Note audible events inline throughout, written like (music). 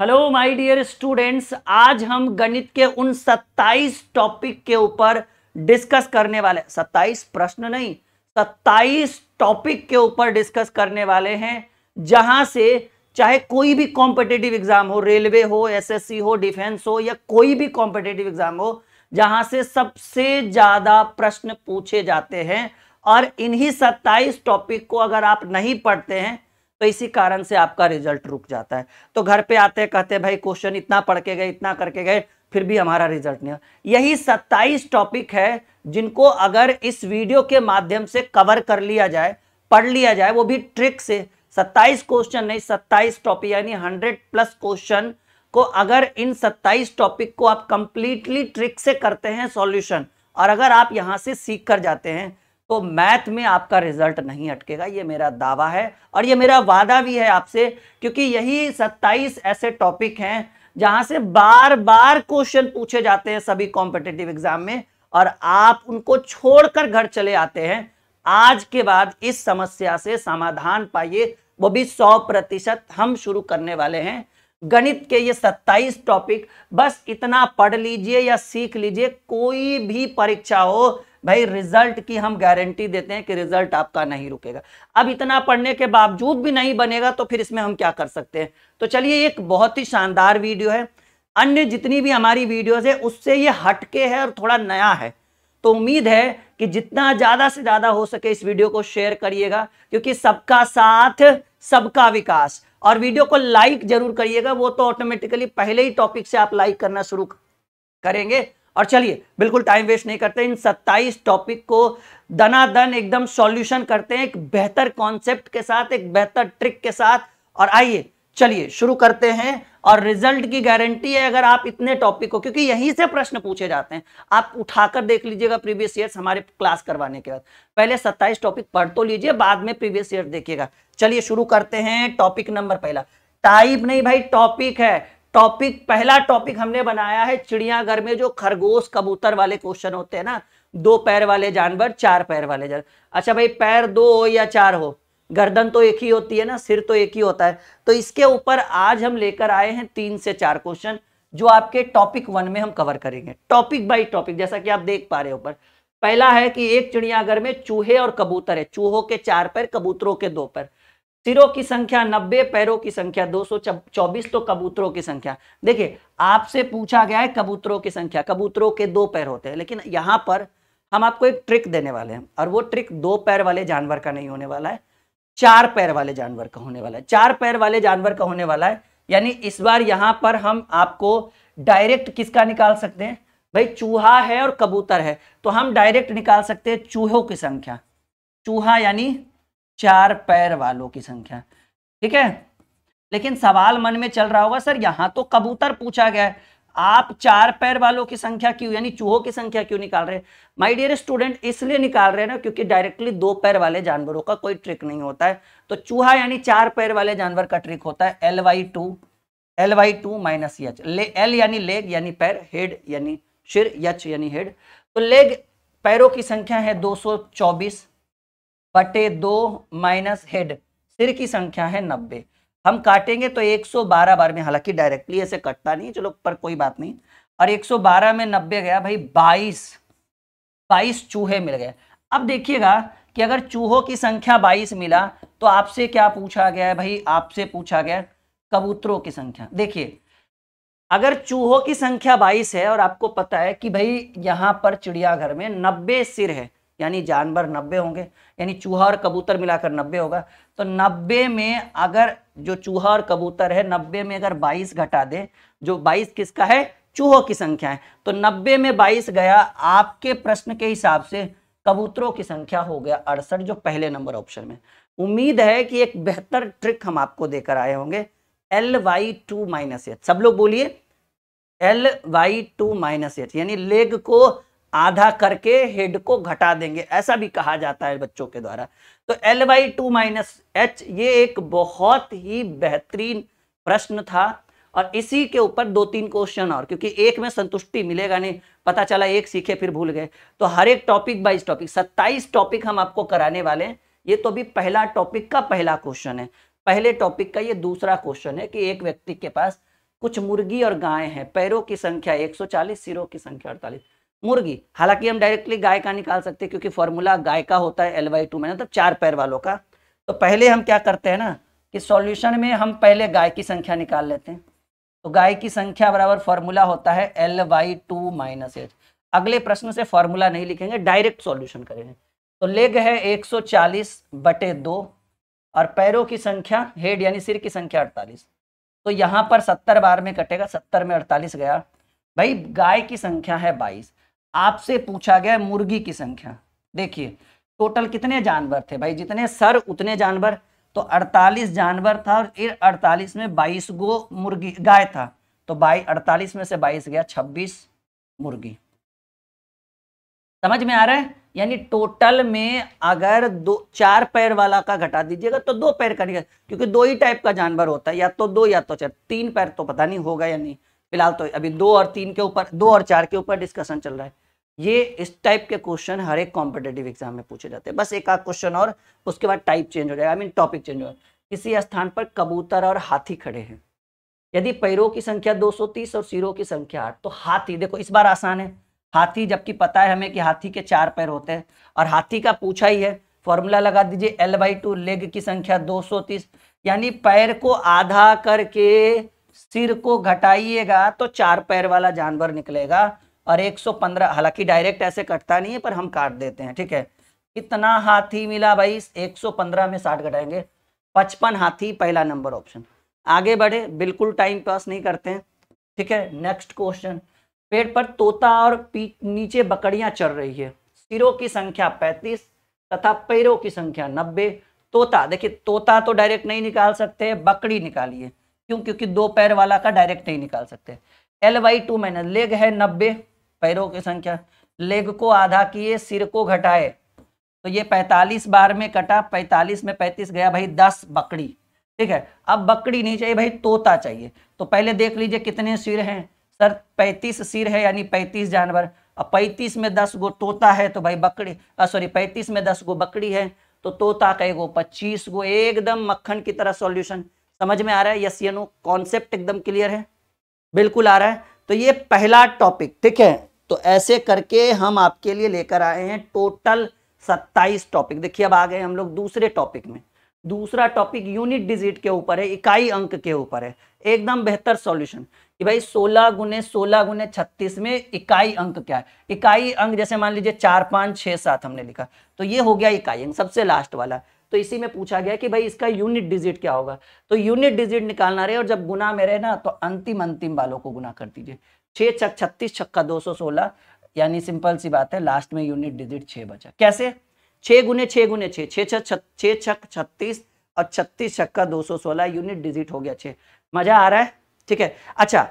hello my dear students आज हम गणित के उन 27 टॉपिक के ऊपर डिस्कस करने वाले 27 प्रश्न नहीं 27 टॉपिक के ऊपर डिस्कस करने वाले हैं जहां से चाहे कोई भी कॉम्पिटेटिव एग्जाम हो रेलवे हो एसएससी हो डिफेंस हो या कोई भी कॉम्पिटेटिव एग्जाम हो जहां से सबसे ज्यादा प्रश्न पूछे जाते हैं और इन्हीं सत्ताईस टॉपिक को अगर आप नहीं पढ़ते हैं तो इसी कारण से आपका रिजल्ट रुक जाता है तो घर पे आते हैं कहते हैं भाई क्वेश्चन इतना पढ़ के गए इतना करके गए फिर भी हमारा रिजल्ट नहीं यही सत्ताईस टॉपिक है जिनको अगर इस वीडियो के माध्यम से कवर कर लिया जाए पढ़ लिया जाए वो भी ट्रिक से सत्ताईस क्वेश्चन नहीं सत्ताईस टॉपिक यानी हंड्रेड प्लस क्वेश्चन को अगर इन सत्ताईस टॉपिक को आप कंप्लीटली ट्रिक से करते हैं सॉल्यूशन और अगर आप यहां से सीख कर जाते हैं तो मैथ में आपका रिजल्ट नहीं अटकेगा ये मेरा दावा है और ये मेरा वादा भी है आपसे क्योंकि यही सत्ताईस ऐसे टॉपिक हैं जहां से बार बार क्वेश्चन पूछे जाते हैं सभी कॉम्पिटेटिव एग्जाम में और आप उनको छोड़कर घर चले आते हैं आज के बाद इस समस्या से समाधान पाइए वो भी सौ प्रतिशत हम शुरू करने वाले हैं गणित के ये सत्ताईस टॉपिक बस इतना पढ़ लीजिए या सीख लीजिए कोई भी परीक्षा हो भाई रिजल्ट की हम गारंटी देते हैं कि रिजल्ट आपका नहीं रुकेगा अब इतना पढ़ने के बावजूद भी नहीं बनेगा तो फिर इसमें हम क्या कर सकते हैं तो चलिए एक बहुत ही शानदार वीडियो है अन्य जितनी भी हमारी वीडियोज है उससे ये हटके है और थोड़ा नया है तो उम्मीद है कि जितना ज़्यादा से ज़्यादा हो सके इस वीडियो को शेयर करिएगा क्योंकि सबका साथ सबका विकास और वीडियो को लाइक जरूर करिएगा वो तो ऑटोमेटिकली पहले ही टॉपिक से आप लाइक करना शुरू करेंगे और चलिए बिल्कुल टाइम वेस्ट नहीं करते इन 27 टॉपिक को दनादन एकदम सॉल्यूशन करते हैं एक बेहतर कॉन्सेप्ट के साथ एक बेहतर ट्रिक के साथ और आइए चलिए शुरू करते हैं और रिजल्ट की गारंटी है अगर आप इतने टॉपिक को क्योंकि यहीं से प्रश्न पूछे जाते हैं आप उठाकर देख लीजिएगा प्रीवियस ईयर हमारे क्लास करवाने के बाद पहले 27 टॉपिक पढ़ तो लीजिए बाद में प्रीवियस ईयर देखिएगा चलिए शुरू करते हैं टॉपिक नंबर पहला टाइप नहीं भाई टॉपिक है टॉपिक पहला टॉपिक हमने बनाया है चिड़ियाघर में जो खरगोश कबूतर वाले क्वेश्चन होते हैं ना दो पैर वाले जानवर चार पैर वाले जानवर अच्छा भाई पैर दो हो या चार हो गर्दन तो एक ही होती है ना सिर तो एक ही होता है तो इसके ऊपर आज हम लेकर आए हैं तीन से चार क्वेश्चन जो आपके टॉपिक वन में हम कवर करेंगे टॉपिक बाई टॉपिक जैसा कि आप देख पा रहे हो ऊपर पहला है कि एक चिड़ियाघर में चूहे और कबूतर है चूहों के चार पैर कबूतरों के दो पैर सिरों की संख्या नब्बे पैरों की संख्या दो सौ चौबीस तो कबूतरों की संख्या देखिए आपसे पूछा गया है कबूतरों की संख्या कबूतरों के दो पैर होते हैं लेकिन यहाँ पर हम आपको एक ट्रिक देने वाले हैं और वो ट्रिक दो पैर वाले जानवर का नहीं होने वाला है चार पैर वाले जानवर का होने वाला है चार पैर वाले जानवर का होने वाला है यानी इस बार यहां पर हम आपको डायरेक्ट किसका निकाल सकते हैं भाई चूहा है और कबूतर है तो हम डायरेक्ट निकाल सकते हैं चूहों की संख्या चूहा यानी चार पैर वालों की संख्या ठीक है लेकिन सवाल मन में चल रहा होगा सर यहां तो कबूतर पूछा गया है आप चार पैर वालों की संख्या क्यों यानी चूहों की संख्या क्यों निकाल रहे हैं माय डियर स्टूडेंट इसलिए निकाल रहे हैं ना क्योंकि डायरेक्टली दो पैर वाले जानवरों का कोई ट्रिक नहीं होता है तो चूहा यानी चार पैर वाले जानवर का ट्रिक होता है L Y two L Y two minus H L यानी लेग यानी पैर हेड यानी शिर यच यानी हेड तो लेग पैरों की संख्या है चौबीस बटे दो माइनस हेड सिर की संख्या है नब्बे हम काटेंगे तो 112 बार में हालांकि डायरेक्टली ऐसे कटता नहीं चलो पर कोई बात नहीं और 112 में 90 गया भाई 22 22 चूहे मिल गए अब देखिएगा कि अगर चूहों की संख्या 22 मिला तो आपसे क्या पूछा गया है भाई आपसे पूछा गया कबूतरों की संख्या देखिए अगर चूहों की संख्या 22 है और आपको पता है कि भाई यहाँ पर चिड़ियाघर में 90 सिर है यानी जानवर नब्बे होंगे यानी चूहा और कबूतर मिलाकर नब्बे होगा तो नब्बे में अगर जो चूहा और कबूतर है नब्बे में अगर बाईस घटा दे जो बाईस किसका है चूहों की संख्या है तो नब्बे में बाईस गया आपके प्रश्न के हिसाब से कबूतरों की संख्या हो गया अड़सठ जो पहले नंबर ऑप्शन में उम्मीद है कि एक बेहतर ट्रिक हम आपको देकर आए होंगे L Y two minus H सब लोग बोलिए L Y two minus H यानी लेग को आधा करके हेड को घटा देंगे ऐसा भी कहा जाता है बच्चों के द्वारा तो L by two minus H ये एक बहुत ही बेहतरीन प्रश्न था और इसी के ऊपर दो तीन क्वेश्चन और क्योंकि एक में संतुष्टि मिलेगा नहीं पता चला एक सीखे फिर भूल गए तो हर एक टॉपिक बाईस टॉपिक सत्ताईस टॉपिक हम आपको कराने वाले हैं ये तो भी पहला टॉपिक का पहला क्वेश्चन है पहले टॉपिक का ये दूसरा क्वेश्चन है कि एक व्यक्ति के पास कुछ मुर्गी और गाय हैं पैरों की संख्या 140 सिरों की संख्या अड़तालीस मुर्गी हालांकि हम डायरेक्टली गाय का निकाल सकते हैं क्योंकि फॉर्मूला गाय का होता है एल वाई टू मतलब चार पैर वालों का तो पहले हम क्या करते हैं ना कि सॉल्यूशन में हम पहले गाय की संख्या निकाल लेते हैं तो गाय की संख्या बराबर फॉर्मूला होता है L Y two minus H अगले प्रश्न से फॉर्मूला नहीं लिखेंगे डायरेक्ट सॉल्यूशन करेंगे तो लेग है 140 बटे दो और पैरों की संख्या हेड यानी सिर की संख्या 48 तो यहाँ पर 70 बार में कटेगा 70 में 48 गया भाई गाय की संख्या है बाईस आपसे पूछा गया मुर्गी की संख्या देखिए टोटल कितने जानवर थे भाई जितने सर उतने जानवर तो 48 जानवर था और इन 48 में 22 गो मुर्गी गाय था तो बाई अड़तालीस में से 22 गया 26 मुर्गी समझ में आ रहा है यानी टोटल में अगर दो चार पैर वाला का घटा दीजिएगा तो दो पैर करिएगा क्योंकि दो ही टाइप का जानवर होता है या तो दो या तो चार तीन पैर तो पता नहीं होगा या नहीं फिलहाल तो अभी दो और तीन के ऊपर दो और चार के ऊपर डिस्कशन चल रहा है ये इस टाइप के क्वेश्चन हर एक कॉम्पिटेटिव एग्जाम में पूछे जाते हैं बस एक आध क्वेश्चन और उसके बाद टाइप चेंज हो जाएगा आई मीन टॉपिक चेंज हो जाएगा किसी स्थान पर कबूतर और हाथी खड़े हैं यदि पैरों की संख्या 230 और सिरों की संख्या आठ तो हाथी देखो इस बार आसान है हाथी जबकि पता है हमें कि हाथी के चार पैर होते हैं और हाथी का पूछा ही है फॉर्मूला लगा दीजिए एल बाई टू लेग की संख्या 230 यानी पैर को आधा करके सिर को घटाइएगा तो चार पैर वाला जानवर निकलेगा और 115 हालांकि डायरेक्ट ऐसे कटता नहीं है पर हम काट देते हैं ठीक है कितना हाथी मिला भाई 115 में साठ घटाएंगे पचपन हाथी पहला नंबर ऑप्शन आगे बढ़े बिल्कुल टाइम पास नहीं करते हैं ठीक है नेक्स्ट क्वेश्चन पेड़ पर तोता और नीचे बकरियां चल रही है सिरों की संख्या पैंतीस तथा पैरों की संख्या नब्बे तोता देखिए तोता तो डायरेक्ट नहीं निकाल सकते बकरी निकालिए क्यों क्योंकि दो पैर वाला का डायरेक्ट नहीं निकाल सकते L Y two minus leg है नब्बे पैरों की संख्या लेग को आधा किए सिर को घटाए तो ये 45 बार में कटा 45 में 35 गया भाई 10 बकड़ी ठीक है अब बकड़ी नहीं चाहिए भाई तोता चाहिए तो पहले देख लीजिए कितने सिर हैं सर 35 सिर है यानी 35 जानवर अब 35 में 10 गो तोता है तो भाई बकरी सॉरी 35 में 10 गो बकड़ी है तो तोता का गो पच्चीस गो एकदम मक्खन की तरह सॉल्यूशन समझ में आ रहा है यस ये नो कॉन्सेप्ट एकदम क्लियर है बिल्कुल आ रहा है तो ये पहला टॉपिक ठीक है तो ऐसे करके हम आपके लिए लेकर आए हैं टोटल सत्ताईस टॉपिक देखिए अब आ गए हम लोग दूसरे टॉपिक में दूसरा टॉपिक यूनिट डिजिट के ऊपर है इकाई अंक के ऊपर है एकदम बेहतर सॉल्यूशन कि भाई 16 गुने सोलह गुने छत्तीस में इकाई अंक क्या है इकाई अंक जैसे मान लीजिए चार पांच छह सात हमने लिखा तो ये हो गया इकाई अंक सबसे लास्ट वाला तो इसी में पूछा गया कि भाई इसका यूनिट डिजिट क्या होगा तो यूनिट डिजिट निकालना रहे और जब गुना में रहे ना तो अंतिम अंतिम वालों को गुना कर दीजिए छः छक छत्तीस छक्का दो सौ सोलह यानी सिंपल सी बात है लास्ट में यूनिट डिजिट छः बचा कैसे छः गुने छः गुने छः छः छः छः छक छत्तीस और छत्तीस छक्का दो सौ सोलह यूनिट डिजिट हो गया छः मज़ा आ रहा है ठीक है अच्छा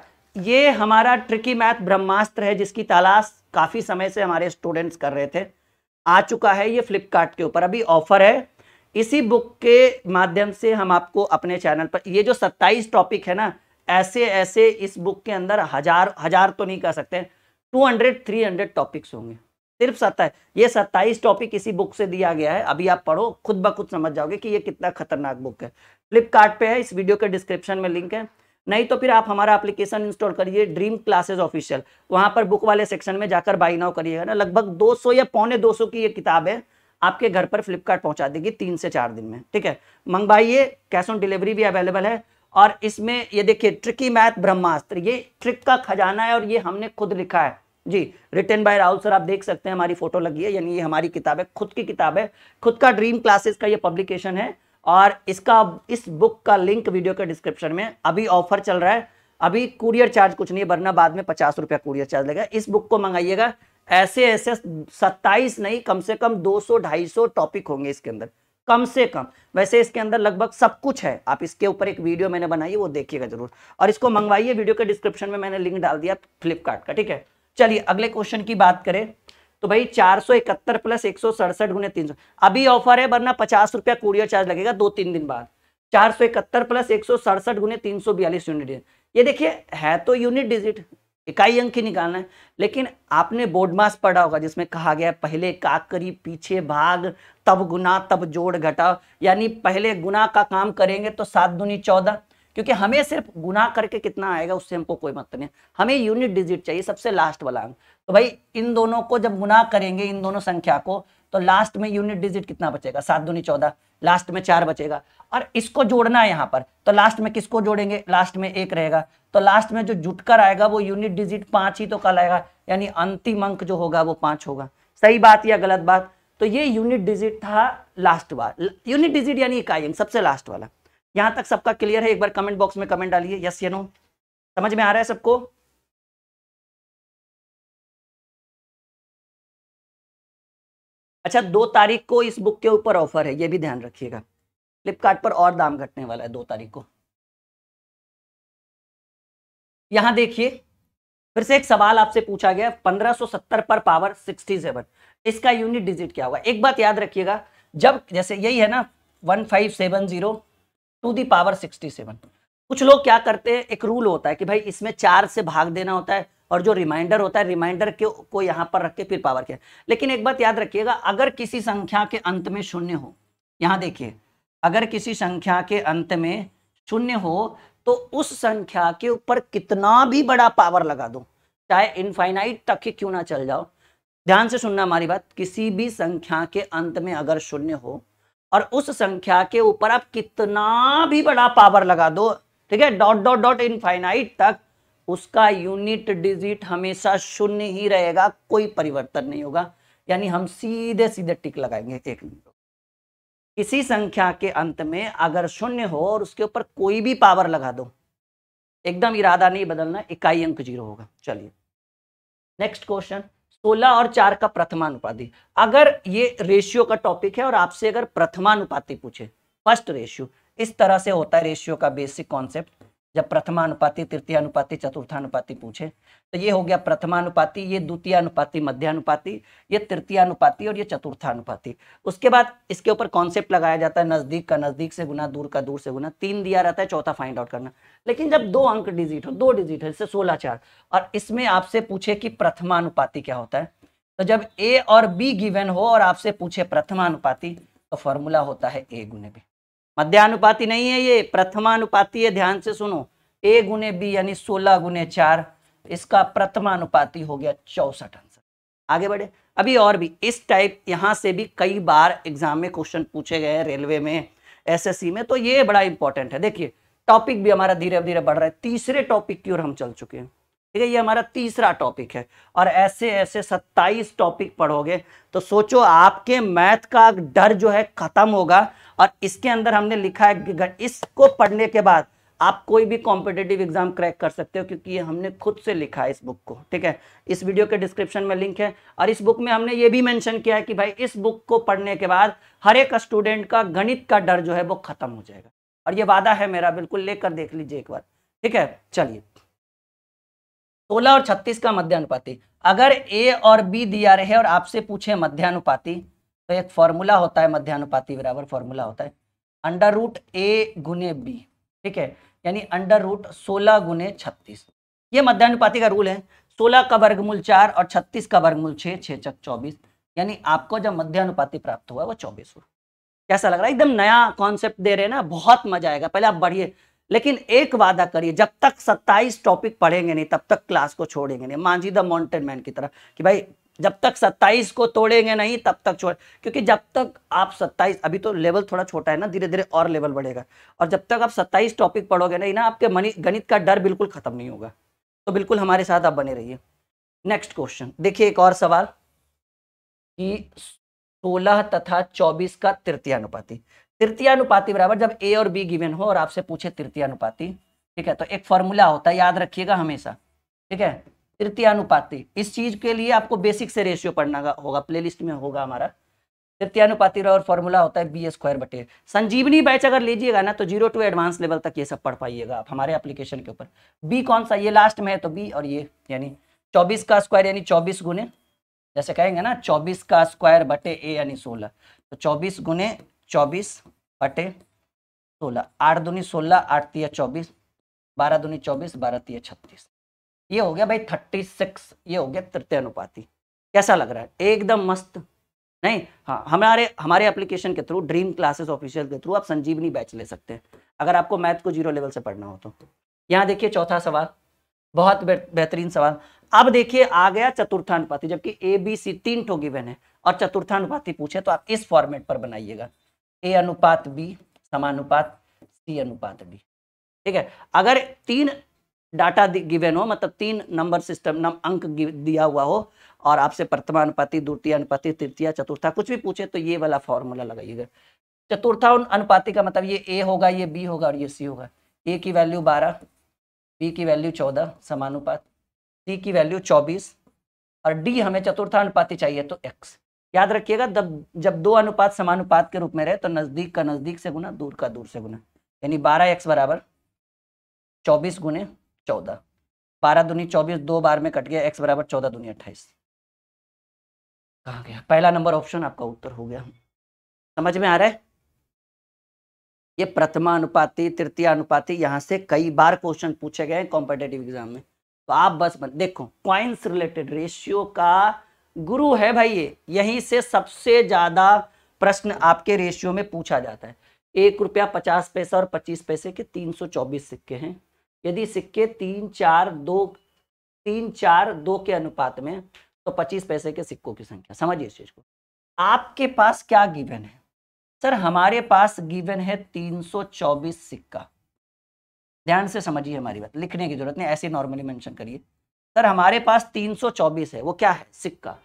ये हमारा ट्रिकी मैथ ब्रह्मास्त्र है जिसकी तलाश काफ़ी समय से हमारे स्टूडेंट्स कर रहे थे आ चुका है ये फ्लिपकार्ट के ऊपर अभी ऑफर है इसी बुक के माध्यम से हम आपको अपने चैनल पर ये जो 27 टॉपिक है ना ऐसे ऐसे इस बुक के अंदर हजार हजार तो नहीं कह सकते हैं 200 300 टॉपिक्स होंगे सिर्फ सत्ता ये सत्ताईस टॉपिक इसी बुक से दिया गया है अभी आप पढ़ो खुद ब खुद समझ जाओगे कि ये कितना खतरनाक बुक है फ्लिपकार्ट है इस वीडियो के डिस्क्रिप्शन में लिंक है नहीं तो फिर आप हमारा एप्लीकेशन इंस्टॉल करिए ड्रीम क्लासेस ऑफिशियल वहां पर बुक वाले सेक्शन में जाकर बाई नाउ करिएगा ना लगभग 200 या पौने 200 की ये किताब है आपके घर पर फ्लिपकार्ट पहुंचा देगी तीन से चार दिन में ठीक है मंगवाइए कैश ऑन डिलीवरी भी अवेलेबल है और इसमें ये देखिए ट्रिकी मैथ ब्रह्मास्त्र ये ट्रिक का खजाना है और ये हमने खुद लिखा है जी रिटर्न बाय राहुल सर आप देख सकते हैं हमारी फोटो लगी है यानी ये हमारी किताब है खुद की किताब है खुद का ड्रीम क्लासेस का ये पब्लिकेशन है और इसका इस बुक का लिंक वीडियो के डिस्क्रिप्शन में अभी ऑफर चल रहा है अभी कुरियर चार्ज कुछ नहीं है वरना बाद में पचास रुपया कुरियर चार्ज लगेगा इस बुक को मंगाइएगा ऐसे ऐसे सत्ताईस नहीं कम से कम 200 250 टॉपिक होंगे इसके अंदर कम से कम वैसे इसके अंदर लगभग सब कुछ है आप इसके ऊपर एक वीडियो मैंने बनाई वो देखिएगा जरूर और इसको मंगवाइए वीडियो के डिस्क्रिप्शन में मैंने लिंक डाल दिया फ्लिपकार्ट का ठीक है चलिए अगले क्वेश्चन की बात करें तो भाई चार सौ इकहत्तर प्लस एक सौ सड़सठ गुने तीन सौ अभी ऑफर है वरना पचास रुपया कूरियर चार्ज लगेगा दो तीन दिन बाद चार सौ इकहत्तर प्लस एक सौ सड़सठ गुने तीन सौ बयालीस यूनिट ये देखिए है तो यूनिट डिजिट इकाई अंक ही निकालना है लेकिन आपने बोर्ड मास पढ़ा होगा जिसमें कहा गया पहले काकरी पीछे भाग तब गुना तब जोड़ घटा यानी पहले गुना का काम करेंगे तो सात दुनी चौदह क्योंकि हमें सिर्फ गुना करके कितना आएगा उससे हमको कोई मतलब नहीं हमें यूनिट डिजिट चाहिए सबसे लास्ट वाला अंक तो भाई इन दोनों को जब गुना करेंगे इन दोनों संख्या को तो लास्ट में यूनिट डिजिट कितना बचेगा सात दूनी चौदह लास्ट में चार बचेगा और इसको जोड़ना है यहाँ पर तो लास्ट में किसको जोड़ेंगे लास्ट में एक रहेगा तो लास्ट में जो जुटकर आएगा वो यूनिट डिजिट पांच ही तो कल आएगा यानी अंतिम अंक जो होगा वो पांच होगा सही बात या गलत बात तो ये यूनिट डिजिट था लास्ट बार यूनिट डिजिट यानी इकाई सबसे लास्ट वाला यहाँ तक सबका क्लियर है एक बार कमेंट बॉक्स में कमेंट डालिए यस यू नो समझ में आ रहा है सबको अच्छा दो तारीख को इस बुक के ऊपर ऑफर है ये भी ध्यान रखिएगा फ्लिपकार्ट पर और दाम घटने वाला है दो तारीख को यहां देखिए फिर से एक सवाल आपसे पूछा गया 1570 पर पावर 67 इसका यूनिट डिजिट क्या होगा एक बात याद रखिएगा जब जैसे यही है ना 1570 टू दावर सिक्सटी कुछ लोग क्या करते हैं एक रूल होता है कि भाई इसमें चार से भाग देना होता है और जो रिमाइंडर होता है रिमाइंडर के को यहां पर रख के फिर पावर किया लेकिन एक बात याद रखिएगा अगर किसी संख्या के अंत में शून्य हो यहां देखिए अगर किसी संख्या के अंत में शून्य हो तो उस संख्या के ऊपर कितना भी बड़ा पावर लगा दो चाहे इनफाइनाइट तक ही क्यों ना चल जाओ ध्यान से सुनना हमारी बात किसी भी संख्या के अंत में अगर शून्य हो और उस संख्या के ऊपर आप कितना भी बड़ा पावर लगा दो ठीक है डॉट डॉट डॉट इनफाइनाइट तक उसका यूनिट डिजिट हमेशा शून्य ही रहेगा कोई परिवर्तन नहीं होगा यानी हम सीधे सीधे टिक लगाएंगे एक मिनट किसी संख्या के अंत में अगर शून्य हो और उसके ऊपर कोई भी पावर लगा दो एकदम इरादा नहीं बदलना इकाई अंक जीरो होगा चलिए नेक्स्ट क्वेश्चन सोलह और चार का प्रथमानुपाति अगर ये रेशियो का टॉपिक है और आपसे अगर प्रथमानुपाति पूछे फर्स्ट रेशियो इस तरह से होता है रेशियो का बेसिक कॉन्सेप्ट जब प्रथमानुपाति तृतीयानुपाति चतुर्थानुपाति पूछे तो ये हो गया प्रथमानुपाति ये द्वितीयानुपाति मध्यानुपाति ये तृतीयानुपाति और ये चतुर्थानुपाति उसके बाद इसके ऊपर कॉन्सेप्ट लगाया जाता है नजदीक का नजदीक से गुना दूर का दूर से गुना तीन दिया रहता है चौथा फाइंड आउट करना लेकिन जब दो अंक डिजिट हो दो डिजिट हो जैसे सोलह चार और इसमें आपसे पूछे कि प्रथमानुपाति क्या होता है तो जब ए और बी गिवेन हो और आपसे पूछे प्रथमानुपाति तो फॉर्मूला होता है ए गुने बी मध्यानुपाती नहीं है ये प्रथमानुपाती है ध्यान से सुनो ए गुने बी यानी सोलह गुने चार इसका प्रथमानुपाती हो गया चौसठ आंसर आगे बढ़े अभी और भी इस टाइप यहाँ से भी कई बार एग्जाम में क्वेश्चन पूछे गए हैं रेलवे में एसएससी में तो ये बड़ा इंपॉर्टेंट है देखिए टॉपिक भी हमारा धीरे धीरे बढ़ रहा है तीसरे टॉपिक की ओर हम चल चुके हैं ठीक है ये हमारा तीसरा टॉपिक है और ऐसे ऐसे सत्ताईस टॉपिक पढ़ोगे तो सोचो आपके मैथ का डर जो है खत्म होगा और इसके अंदर हमने लिखा है इसको पढ़ने के बाद आप कोई भी कॉम्पिटेटिव एग्जाम क्रैक कर सकते हो क्योंकि ये हमने खुद से लिखा है इस बुक को ठीक है इस वीडियो के डिस्क्रिप्शन में लिंक है और इस बुक में हमने ये भी मेंशन किया है कि भाई इस बुक को पढ़ने के बाद हर एक स्टूडेंट का गणित का डर जो है वो खत्म हो जाएगा और ये वादा है मेरा बिल्कुल लेकर देख लीजिए एक बार ठीक है चलिए सोलह और छत्तीस का मध्यानुपाति अगर ए और बी दिया रहे और आपसे पूछे मध्यानुपाति तो एक फॉर्मूला होता है मध्यानुपाती बराबर फॉर्मूला होता है अंडर रूट ए गुने बी ठीक है यानी अंडर रूट सोलह गुने छत्तीस ये मध्यानुपाती का रूल है सोलह का वर्गमूल चार और छत्तीस का वर्गमूल छः छः चक चौबीस यानी आपको जब मध्यानुपाती प्राप्त हुआ वो चौबीस हुआ कैसा लग रहा है एकदम नया कॉन्सेप्ट दे रहे हैं ना बहुत मजा आएगा पहले आप बढ़िए लेकिन एक वादा करिए जब तक 27 टॉपिक पढ़ेंगे नहीं तब तक क्लास को छोड़ेंगे नहीं मांझी द माउंटेन मैन की तरह कि भाई जब तक 27 को तोड़ेंगे नहीं तब तक छोड़ क्योंकि जब तक आप 27 अभी तो लेवल थोड़ा छोटा है ना धीरे धीरे और लेवल बढ़ेगा और जब तक आप 27 टॉपिक पढ़ोगे नहीं ना आपके मनी गणित का डर बिल्कुल ख़त्म नहीं होगा तो बिल्कुल हमारे साथ आप बने रहिए नेक्स्ट क्वेश्चन देखिए एक और सवाल कि सोलह तथा चौबीस का तृतीय अनुपाति बराबर जब ए और बी गिवेन हो और आपसे पूछे अनुपाति ठीक है तो एक फॉर्मूला होता है याद रखिएगा हमेशा ठीक है तृतीयानुपाति इस चीज के लिए आपको बेसिक से रेशियो पढ़ना होगा प्लेलिस्ट में होगा हमारा तृतीयानुपाति और फॉर्मूला होता है बी स्क्वायर बटे संजीवनी बैच अगर लीजिएगा ना तो जीरो टू एडवांस लेवल तक ये सब पढ़ पाइएगा आप हमारे एप्लीकेशन के ऊपर बी कौन सा ये लास्ट में है तो बी और ये यानी चौबीस का स्क्वायर यानी चौबीस गुने जैसे कहेंगे ना चौबीस का स्क्वायर बटे ए यानी सोलह तो चौबीस गुने चौबीस बटे सोलह आठ दुनी सोलह आठ तीय चौबीस बारह दुनी चौबीस बारह तीय छत्तीस ये हो गया भाई थर्टी सिक्स ये हो गया तृतीय अनुपाती कैसा लग रहा है एकदम मस्त नहीं हाँ हमारे हमारे एप्लीकेशन के थ्रू ड्रीम क्लासेस ऑफिशियल के थ्रू आप संजीवनी बैच ले सकते हैं अगर आपको मैथ को जीरो लेवल से पढ़ना हो तो यहाँ देखिए चौथा सवाल बहुत बेहतरीन सवाल अब देखिए आ गया चतुर्थानुपाति जबकि ए बी सी तीन ठोगी बहन है और चतुर्थानुपाति पूछे तो आप इस फॉर्मेट पर बनाइएगा ए अनुपात बी समानुपात सी अनुपात बी ठीक है अगर तीन डाटा गिवेन हो मतलब तीन नंबर सिस्टम नम अंक दिया हुआ हो और आपसे प्रथमानुपाति द्वितीय अनुपाति तृतीय चतुर्था कुछ भी पूछे तो ये वाला फॉर्मूला लगाइएगा चतुर्था अनुपाति का मतलब ये ए होगा ये बी होगा और ये सी होगा ए की वैल्यू बारह बी की वैल्यू चौदह समानुपात सी की वैल्यू चौबीस और डी हमें चतुर्था अनुपाति चाहिए तो एक्स याद रखिएगा जब जब दो अनुपात समानुपात के रूप में रहे तो नज़दीक का नज़दीक से गुना दूर का दूर से गुना यानी बारह एक्स बराबर चौबीस गुने चौदह बारह दुनिया चौबीस दो बार में कट गया एक्स बराबर चौदह दुनिया अट्ठाईस कहा गया पहला नंबर ऑप्शन आपका उत्तर हो गया समझ में आ रहा है ये प्रथमा अनुपाति तृतीय अनुपाति यहां से कई बार क्वेश्चन पूछे गए कॉम्पिटेटिव एग्जाम में तो आप बस बन, देखो क्वाइंस रिलेटेड रेशियो का गुरु है भाई ये यहीं से सबसे ज्यादा प्रश्न आपके रेशियो में पूछा जाता है एक रुपया पचास पैसा और पच्चीस पैसे के तीन सौ चौबीस सिक्के हैं यदि सिक्के तीन चार दो तीन चार दो के अनुपात में तो पच्चीस पैसे के सिक्कों की संख्या समझिए इस चीज को आपके पास क्या गिवन है सर हमारे पास गिवन है तीन सौ चौबीस सिक्का ध्यान से समझिए हमारी बात लिखने की जरूरत नहीं ऐसे नॉर्मली मेंशन करिए सर हमारे पास तीन सौ चौबीस है वो क्या है सिक्का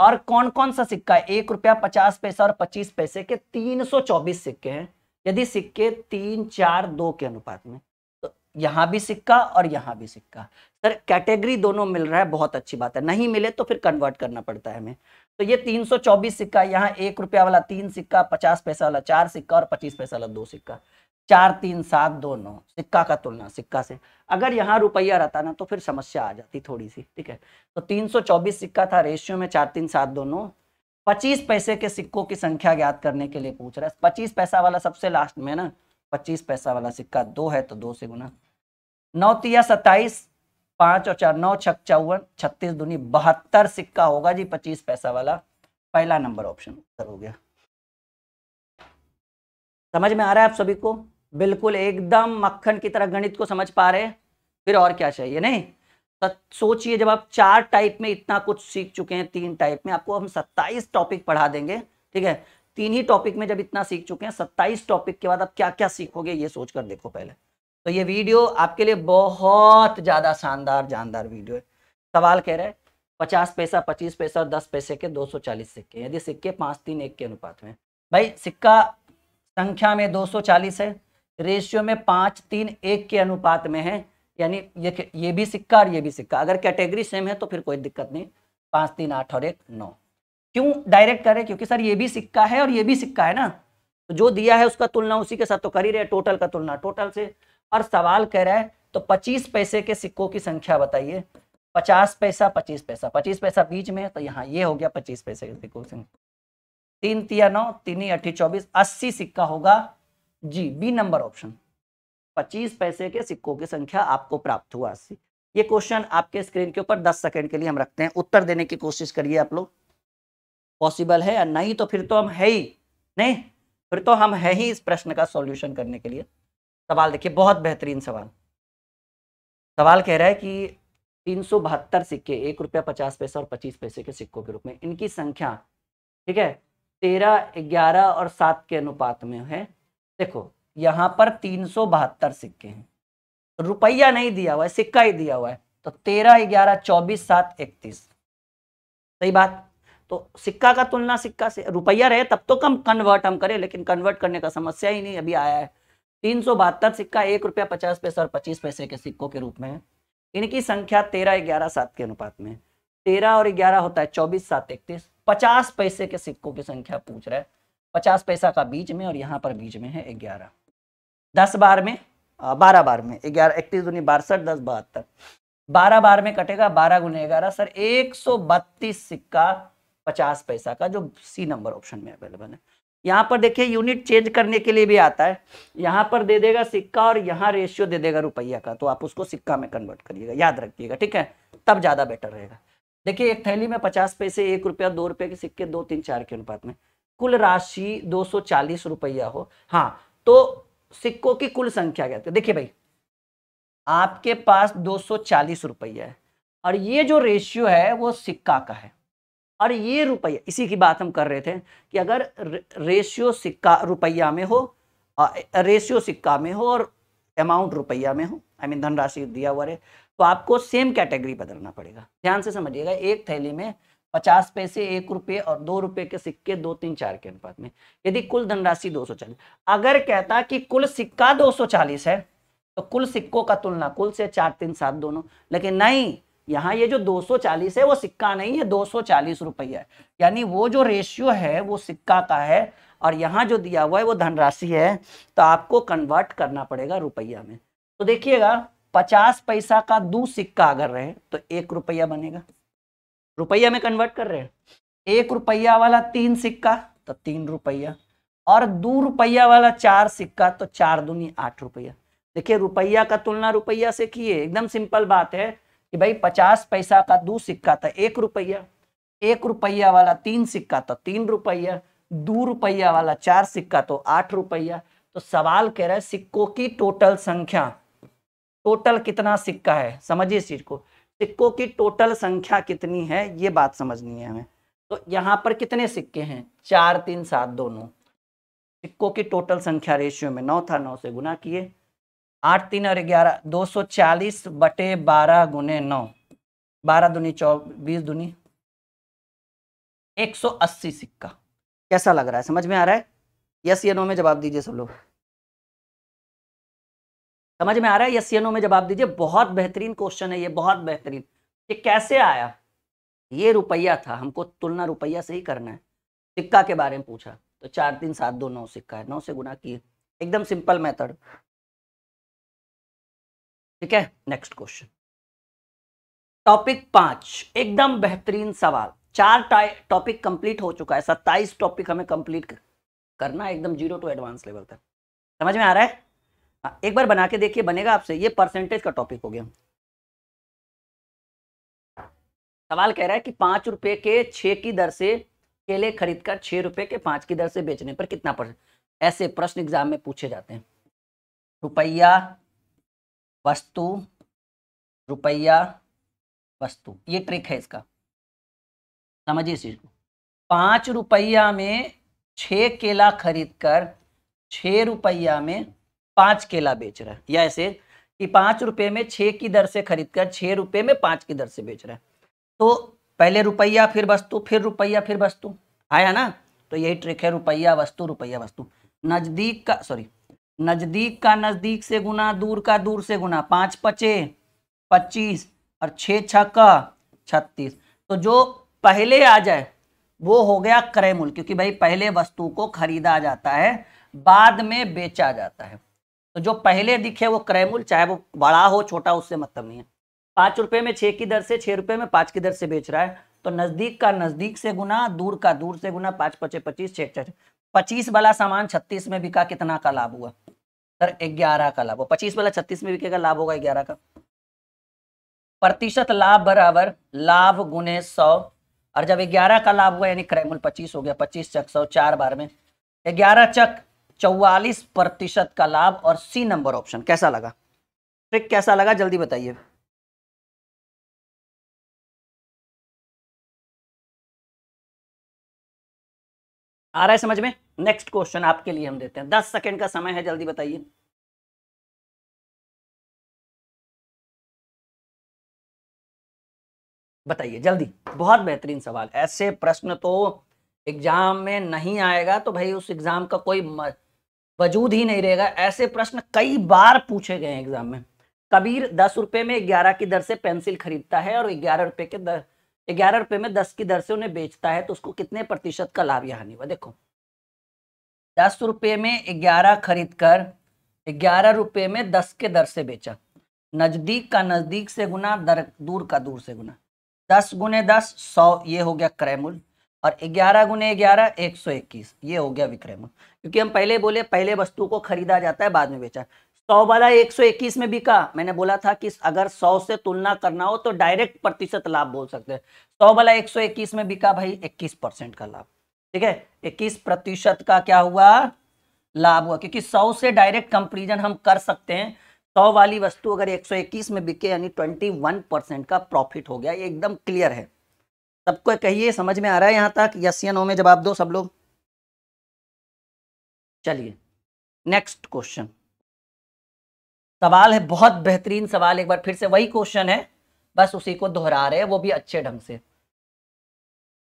और कौन कौन सा सिक्का है एक रुपया पचास पैसा और पच्चीस पैसे के तीन सौ चौबीस सिक्के हैं यदि सिक्के तीन चार दो के अनुपात में यहाँ भी सिक्का और यहाँ भी सिक्का सर कैटेगरी दोनों मिल रहा है बहुत अच्छी बात है नहीं मिले तो फिर कन्वर्ट करना पड़ता है हमें तो ये 324 सिक्का यहाँ एक रुपया वाला तीन सिक्का पचास पैसा वाला चार सिक्का और पच्चीस पैसा वाला दो सिक्का चार तीन सात दो नौ सिक्का का तुलना सिक्का से अगर यहाँ रुपया रहता ना तो फिर समस्या आ जाती थोड़ी सी ठीक है तो 324 सिक्का था रेशियो में चार तीन सात दो नौ पच्चीस पैसे के सिक्कों की संख्या ज्ञात करने के लिए पूछ रहा है पच्चीस पैसा वाला सबसे लास्ट में ना पच्चीस पैसा वाला सिक्का दो है तो दो से गुना नौ तिया सत्ताईस पांच और चार नौ छक चौवन छत्तीस दुनी बहत्तर सिक्का होगा जी पच्चीस पैसा वाला पहला नंबर ऑप्शन उत्तर हो गया समझ में आ रहा है आप सभी को बिल्कुल एकदम मक्खन की तरह गणित को समझ पा रहे फिर और क्या चाहिए नहीं तो सोचिए जब आप चार टाइप में इतना कुछ सीख चुके हैं तीन टाइप में आपको हम सत्ताईस टॉपिक पढ़ा देंगे ठीक है तीन ही टॉपिक में जब इतना सीख चुके हैं सत्ताईस टॉपिक के बाद आप क्या क्या सीखोगे ये सोच कर देखो पहले तो ये वीडियो आपके लिए बहुत ज़्यादा शानदार जानदार वीडियो है सवाल कह रहे हैं पचास पैसा पच्चीस पैसा और दस पैसे के दो सौ चालीस सिक्के यदि सिक्के पाँच तीन एक के अनुपात में भाई सिक्का संख्या में दो सौ चालीस है रेशियो में पाँच तीन एक के अनुपात में है यानी ये ये भी सिक्का और ये भी सिक्का अगर कैटेगरी सेम है तो फिर कोई दिक्कत नहीं पाँच तीन आठ और एक नौ क्यों डायरेक्ट करें क्योंकि सर ये भी सिक्का है और ये भी सिक्का है ना तो जो दिया है उसका तुलना उसी के साथ तो कर ही रहे टोटल का तुलना टोटल से और सवाल कह रहा है तो पच्चीस पैसे के सिक्कों की संख्या बताइए पचास पैसा पच्चीस पैसा पच्चीस पैसा बीच में तो यहाँ ये हो गया पच्चीस पैसे के सिक्कों की संख्या तीन तिया नौ तीन अट्ठी चौबीस अस्सी सिक्का होगा जी बी नंबर ऑप्शन पच्चीस पैसे के सिक्कों की संख्या आपको प्राप्त हुआ अस्सी ये क्वेश्चन आपके स्क्रीन के ऊपर दस सेकेंड के लिए हम रखते हैं उत्तर देने की कोशिश करिए आप लोग पॉसिबल है या नहीं तो फिर तो हम है ही नहीं फिर तो हम है ही इस प्रश्न का सॉल्यूशन करने के लिए सवाल देखिए बहुत बेहतरीन सवाल सवाल कह रहा है कि तीन सौ बहत्तर सिक्के एक रुपया पचास पैसा और पच्चीस पैसे के सिक्कों के रूप में इनकी संख्या ठीक है तेरह ग्यारह और सात के अनुपात में है देखो यहाँ पर तीन सौ बहत्तर सिक्के हैं रुपया नहीं दिया हुआ है सिक्का ही दिया हुआ है तो तेरह ग्यारह चौबीस सात इकतीस सही बात तो सिक्का का तुलना सिक्का से रुपया रहे तब तो कम कन्वर्ट हम करें लेकिन कन्वर्ट करने का समस्या ही नहीं अभी आया है तीन सौ बहत्तर सिक्का एक रुपया पचास पैसे और पच्चीस पैसे के सिक्कों के रूप में है इनकी संख्या तेरह ग्यारह सात के अनुपात में तेरह और ग्यारह होता है चौबीस सात इकतीस पचास पैसे के सिक्कों की संख्या पूछ रहा है पचास पैसा का बीच में और यहाँ पर बीच में है ग्यारह दस बार में बारह बार में ग्यारह इकतीस दुनिया बासठ दस बहत्तर बारह बार में कटेगा बारह गुने ग्यारह सर एक सौ बत्तीस सिक्का पचास पैसा का जो सी नंबर ऑप्शन में अवेलेबल है यहाँ पर देखिए यूनिट चेंज करने के लिए भी आता है यहाँ पर दे देगा सिक्का और यहाँ रेशियो दे देगा रुपया का तो आप उसको सिक्का में कन्वर्ट करिएगा याद रखिएगा ठीक है तब ज़्यादा बेटर रहेगा देखिए एक थैली में पचास पैसे एक रुपया दो रुपये के सिक्के दो तीन चार के अनुपात में कुल राशि दो सौ चालीस रुपया हो हाँ तो सिक्कों की कुल संख्या कहते हैं देखिए भाई आपके पास दो सौ चालीस रुपया है और ये जो रेशियो है वो सिक्का का है और ये रुपया इसी की बात हम कर रहे थे कि अगर रेशियो सिक्का रुपया में हो रेशियो सिक्का में हो और अमाउंट रुपया में हो आई मीन धनराशि दिया हुआ है तो आपको सेम कैटेगरी बदलना पड़ेगा ध्यान से समझिएगा एक थैली में पचास पैसे एक रुपये और दो रुपये के सिक्के दो तीन चार के अनुपात में यदि कुल धनराशि दो सौ चालीस अगर कहता कि कुल सिक्का दो सौ चालीस है तो कुल सिक्कों का तुलना कुल से चार तीन सात दोनों लेकिन नहीं यहाँ ये जो 240 है वो सिक्का नहीं है 240 रुपया यानी वो जो रेशियो है वो सिक्का का है और यहाँ जो दिया हुआ है वो धनराशि है तो आपको कन्वर्ट करना पड़ेगा रुपया में तो देखिएगा पचास पैसा का दो सिक्का अगर रहे तो एक रुपया बनेगा रुपया में कन्वर्ट कर रहे हैं एक रुपया वाला तीन सिक्का तो तीन रुपया और दो रुपया वाला चार सिक्का तो चार दूनी आठ रुपया देखिए रुपया का तुलना रुपया से किए एकदम सिंपल बात है कि भाई पचास पैसा का दो सिक्का था एक रुपया एक रुपया वाला तीन सिक्का तो तीन रुपया दो रुपया वाला चार सिक्का तो आठ रुपया तो सवाल कह रहा है सिक्कों की टोटल संख्या टोटल कितना सिक्का है समझिए इस चीज को सिक्कों की टोटल संख्या कितनी है ये बात समझनी है हमें तो यहाँ पर कितने सिक्के हैं चार तीन सात दोनों सिक्कों की टोटल संख्या रेशियो में नौ था नौ से गुना किए आठ तीन और ग्यारह दो सौ चालीस बटे बारह गुने नौ बारह दुनी चौबीस दुनी एक सौ अस्सी सिक्का कैसा लग रहा है समझ में आ रहा है यस ये नो में जवाब दीजिए सब लोग समझ में आ रहा है यस ये नो में जवाब दीजिए बहुत बेहतरीन क्वेश्चन है ये बहुत बेहतरीन ये कैसे आया ये रुपया था हमको तुलना रुपया से ही करना है सिक्का के बारे में पूछा तो चार तीन सात दो नौ सिक्का है नौ से गुना किए एकदम सिंपल मेथड ठीक है नेक्स्ट क्वेश्चन टॉपिक पांच एकदम बेहतरीन सवाल चार टॉपिक कंप्लीट हो चुका है सत्ताईस टॉपिक हमें कंप्लीट करना है एकदम जीरो टू एडवांस लेवल तक समझ में आ रहा है हाँ, एक बार बना के देखिए बनेगा आपसे ये परसेंटेज का टॉपिक हो गया सवाल कह रहा है कि पांच रुपए के छह की दर से केले खरीदकर छह रुपए के पांच की दर से बेचने पर कितना परसेंट ऐसे प्रश्न एग्जाम में पूछे जाते हैं रुपया वस्तु रुपया वस्तु ये ट्रिक है इसका समझिए इस चीज को पांच रुपया में छ केला खरीद कर छ रुपया में पांच केला बेच रहा है या ऐसे कि पांच रुपये में छ की दर से खरीद कर छ रुपये में पांच की दर से बेच रहा है तो पहले रुपया फिर वस्तु फिर रुपया फिर वस्तु आया ना तो यही ट्रिक है रुपया वस्तु रुपया वस्तु नज़दीक का सॉरी नजदीक का नजदीक से गुना दूर का दूर से गुना पांच पचे पच्चीस और छ छक्का छत्तीस तो जो पहले आ जाए वो हो गया क्रय मूल्य क्योंकि भाई पहले वस्तु को खरीदा जाता है बाद में बेचा जाता है तो जो पहले दिखे वो क्रय मूल्य चाहे वो बड़ा हो छोटा उससे मतलब नहीं है पाँच रुपये में छह की दर से छह रुपये में पांच की दर से बेच रहा है तो नज़दीक का नज़दीक से गुना दूर का दूर से गुना पाँच पचे पच्चीस छह पच्चीस वाला सामान छत्तीस में बिका कितना का लाभ हुआ सर ग्यारह का लाभ हुआ पच्चीस वाला छत्तीस में बिकेगा लाभ होगा ग्यारह का प्रतिशत लाभ बराबर लाभ गुने सौ और जब ग्यारह का लाभ हुआ यानी क्रयमूल पच्चीस हो गया पच्चीस चक सौ चार बार में ग्यारह चक चौवालीस प्रतिशत का लाभ और सी नंबर ऑप्शन कैसा लगा ट्रिक कैसा लगा जल्दी बताइए आ रहा है समझ में नेक्स्ट क्वेश्चन आपके लिए हम देते हैं दस सेकेंड का समय है जल्दी बताइए बताइए जल्दी बहुत बेहतरीन सवाल ऐसे प्रश्न तो एग्जाम में नहीं आएगा तो भाई उस एग्जाम का कोई वजूद ही नहीं रहेगा ऐसे प्रश्न कई बार पूछे गए हैं एग्जाम में कबीर दस रुपए में ग्यारह की दर से पेंसिल खरीदता है और ग्यारह रुपए के दर ग्यारह रुपए में दस की दर से उन्हें बेचता है तो उसको कितने प्रतिशत का लाभ यहाँ हुआ देखो दस रुपये में ग्यारह खरीद कर ग्यारह रुपये में दस के दर से बेचा नज़दीक का नज़दीक से गुना दर दूर का दूर से गुना दस गुने दस सौ ये हो गया क्रय मूल्य और ग्यारह गुने ग्यारह एक सौ इक्कीस ये हो गया विक्रय मूल्य क्योंकि हम पहले बोले पहले वस्तु को खरीदा जाता है बाद में बेचा सौ वाला एक सौ इक्कीस में बिका मैंने बोला था कि अगर सौ से तुलना करना हो तो डायरेक्ट प्रतिशत लाभ बोल सकते हैं सौ वाला एक सौ इक्कीस में बिका भाई इक्कीस परसेंट का लाभ ठीक है इक्कीस प्रतिशत का क्या हुआ लाभ हुआ क्योंकि सौ से डायरेक्ट कंपेरिजन हम कर सकते हैं सौ वाली वस्तु अगर एक सौ इक्कीस में बिके यानी ट्वेंटी वन परसेंट का प्रॉफिट हो गया ये एकदम क्लियर है सबको कहिए समझ में आ रहा है यहाँ तक यस या नो में जवाब दो सब लोग चलिए नेक्स्ट क्वेश्चन सवाल है बहुत बेहतरीन सवाल एक बार फिर से वही क्वेश्चन है बस उसी को दोहरा रहे हैं वो भी अच्छे ढंग से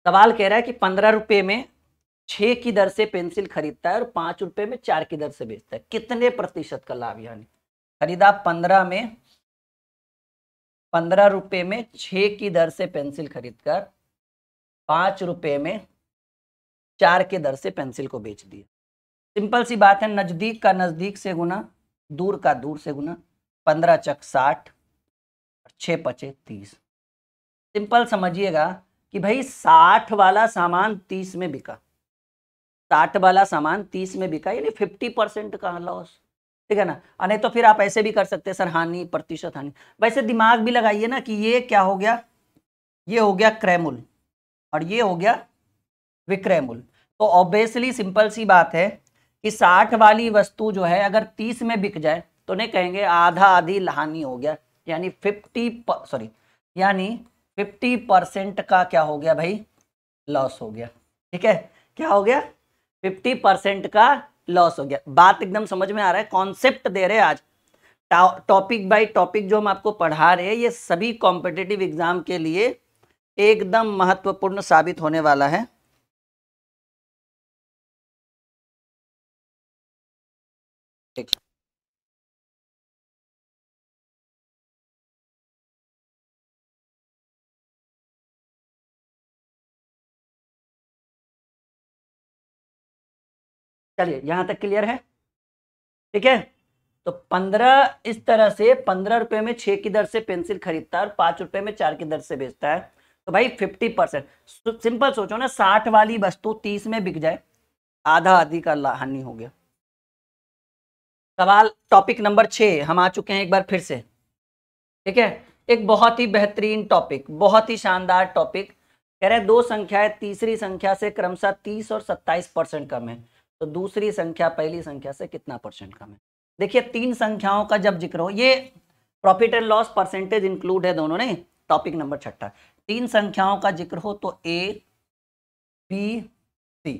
सवाल कह रहा है कि पंद्रह रुपये में छः की दर से पेंसिल खरीदता है और पाँच रुपये में चार की दर से बेचता है कितने प्रतिशत का लाभ यानी खरीदा पंद्रह में पंद्रह रुपये में छः की दर से पेंसिल खरीद कर पाँच रुपये में चार के दर से पेंसिल को बेच दिया सिंपल सी बात है नज़दीक का नज़दीक से गुना दूर का दूर से गुना पंद्रह चक साठ और छः पचे तीस सिंपल समझिएगा कि भाई साठ वाला सामान तीस में बिका साठ वाला सामान तीस में बिका यानी फिफ्टी परसेंट का लॉस ठीक है ना और नहीं तो फिर आप ऐसे भी कर सकते हैं सर हानि प्रतिशत हानि वैसे दिमाग भी लगाइए ना कि ये क्या हो गया ये हो गया क्रैमुल और ये हो गया विक्रैमुल तो ऑब्वियसली सिंपल सी बात है कि साठ वाली वस्तु जो है अगर तीस में बिक जाए तो नहीं कहेंगे आधा आधी लहानी हो गया यानी फिफ्टी सॉरी यानी फिफ्टी परसेंट का क्या हो गया भाई लॉस हो गया ठीक है क्या हो गया फिफ्टी परसेंट का लॉस हो गया बात एकदम समझ में आ रहा है कॉन्सेप्ट दे रहे हैं आज टॉपिक बाय टॉपिक जो हम आपको पढ़ा रहे हैं ये सभी कॉम्पिटेटिव एग्जाम के लिए एकदम महत्वपूर्ण साबित होने वाला है ठीक चलिए यहां तक क्लियर है ठीक है तो पंद्रह इस तरह से पंद्रह रुपए में छह की दर से पेंसिल खरीदता है और पांच रुपए में चार की दर से बेचता है तो भाई फिफ्टी परसेंट सिंपल सोचो ना साठ वाली वस्तु तीस में बिक जाए आधा आधी का हानि हो गया सवाल टॉपिक नंबर छः हम आ चुके हैं एक बार फिर से ठीक है एक बहुत ही बेहतरीन टॉपिक बहुत ही शानदार टॉपिक कह रहे हैं दो संख्याएं तीसरी संख्या से क्रमशः तीस और सत्ताईस परसेंट कम है तो दूसरी संख्या पहली संख्या से कितना परसेंट कम है देखिए तीन संख्याओं का जब जिक्र हो ये profit and loss percentage include है दोनों ने टॉपिक नंबर छठा तीन संख्याओं का जिक्र हो तो ए बी सी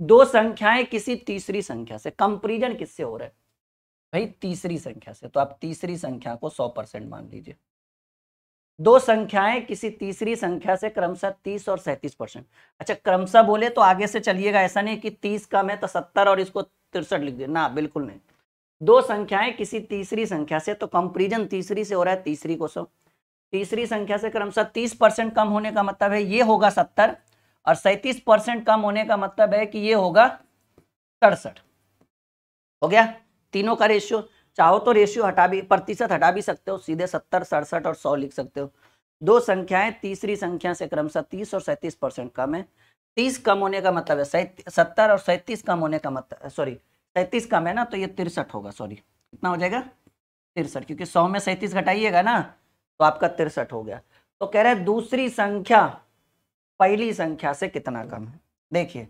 दो संख्याएं किसी तीसरी संख्या से कंपेरिजन किससे हो रहा है भाई तीसरी संख्या से तो आप तीसरी संख्या को सौ परसेंट मान लीजिए दो संख्याएं किसी तीसरी संख्या से क्रमशः तीस और सैंतीस परसेंट अच्छा क्रमशः बोले तो आगे से चलिएगा ऐसा नहीं कि तीस कम है तो सत्तर और इसको तिरसठ लिख दिए ना बिल्कुल नहीं दो संख्याएं किसी तीसरी संख्या से तो कंपेरिजन तीसरी से हो रहा है तीसरी को सौ तीसरी संख्या से क्रमशः तीस परसेंट कम होने का मतलब है ये होगा सत्तर और सैतीस परसेंट कम होने का मतलब है कि ये होगा सड़सठ हो गया तीनों का रेशियो चाहो तो रेशियो हटा भी प्रतिशत हटा भी सकते हो सीधे सत्तर सड़सठ और सौ लिख सकते हो दो संख्याएं तीसरी संख्या से क्रमशः तीस और सैंतीस परसेंट कम है तीस कम होने का मतलब है सत्तर और सैंतीस कम होने का मतलब सॉरी सैंतीस कम है ना तो ये तिरसठ होगा सॉरी कितना हो जाएगा तिरसठ क्योंकि सौ में सैंतीस घटाइएगा ना तो आपका तिरसठ हो गया तो कह रहे हैं दूसरी संख्या पहली संख्या से कितना कम है देखिए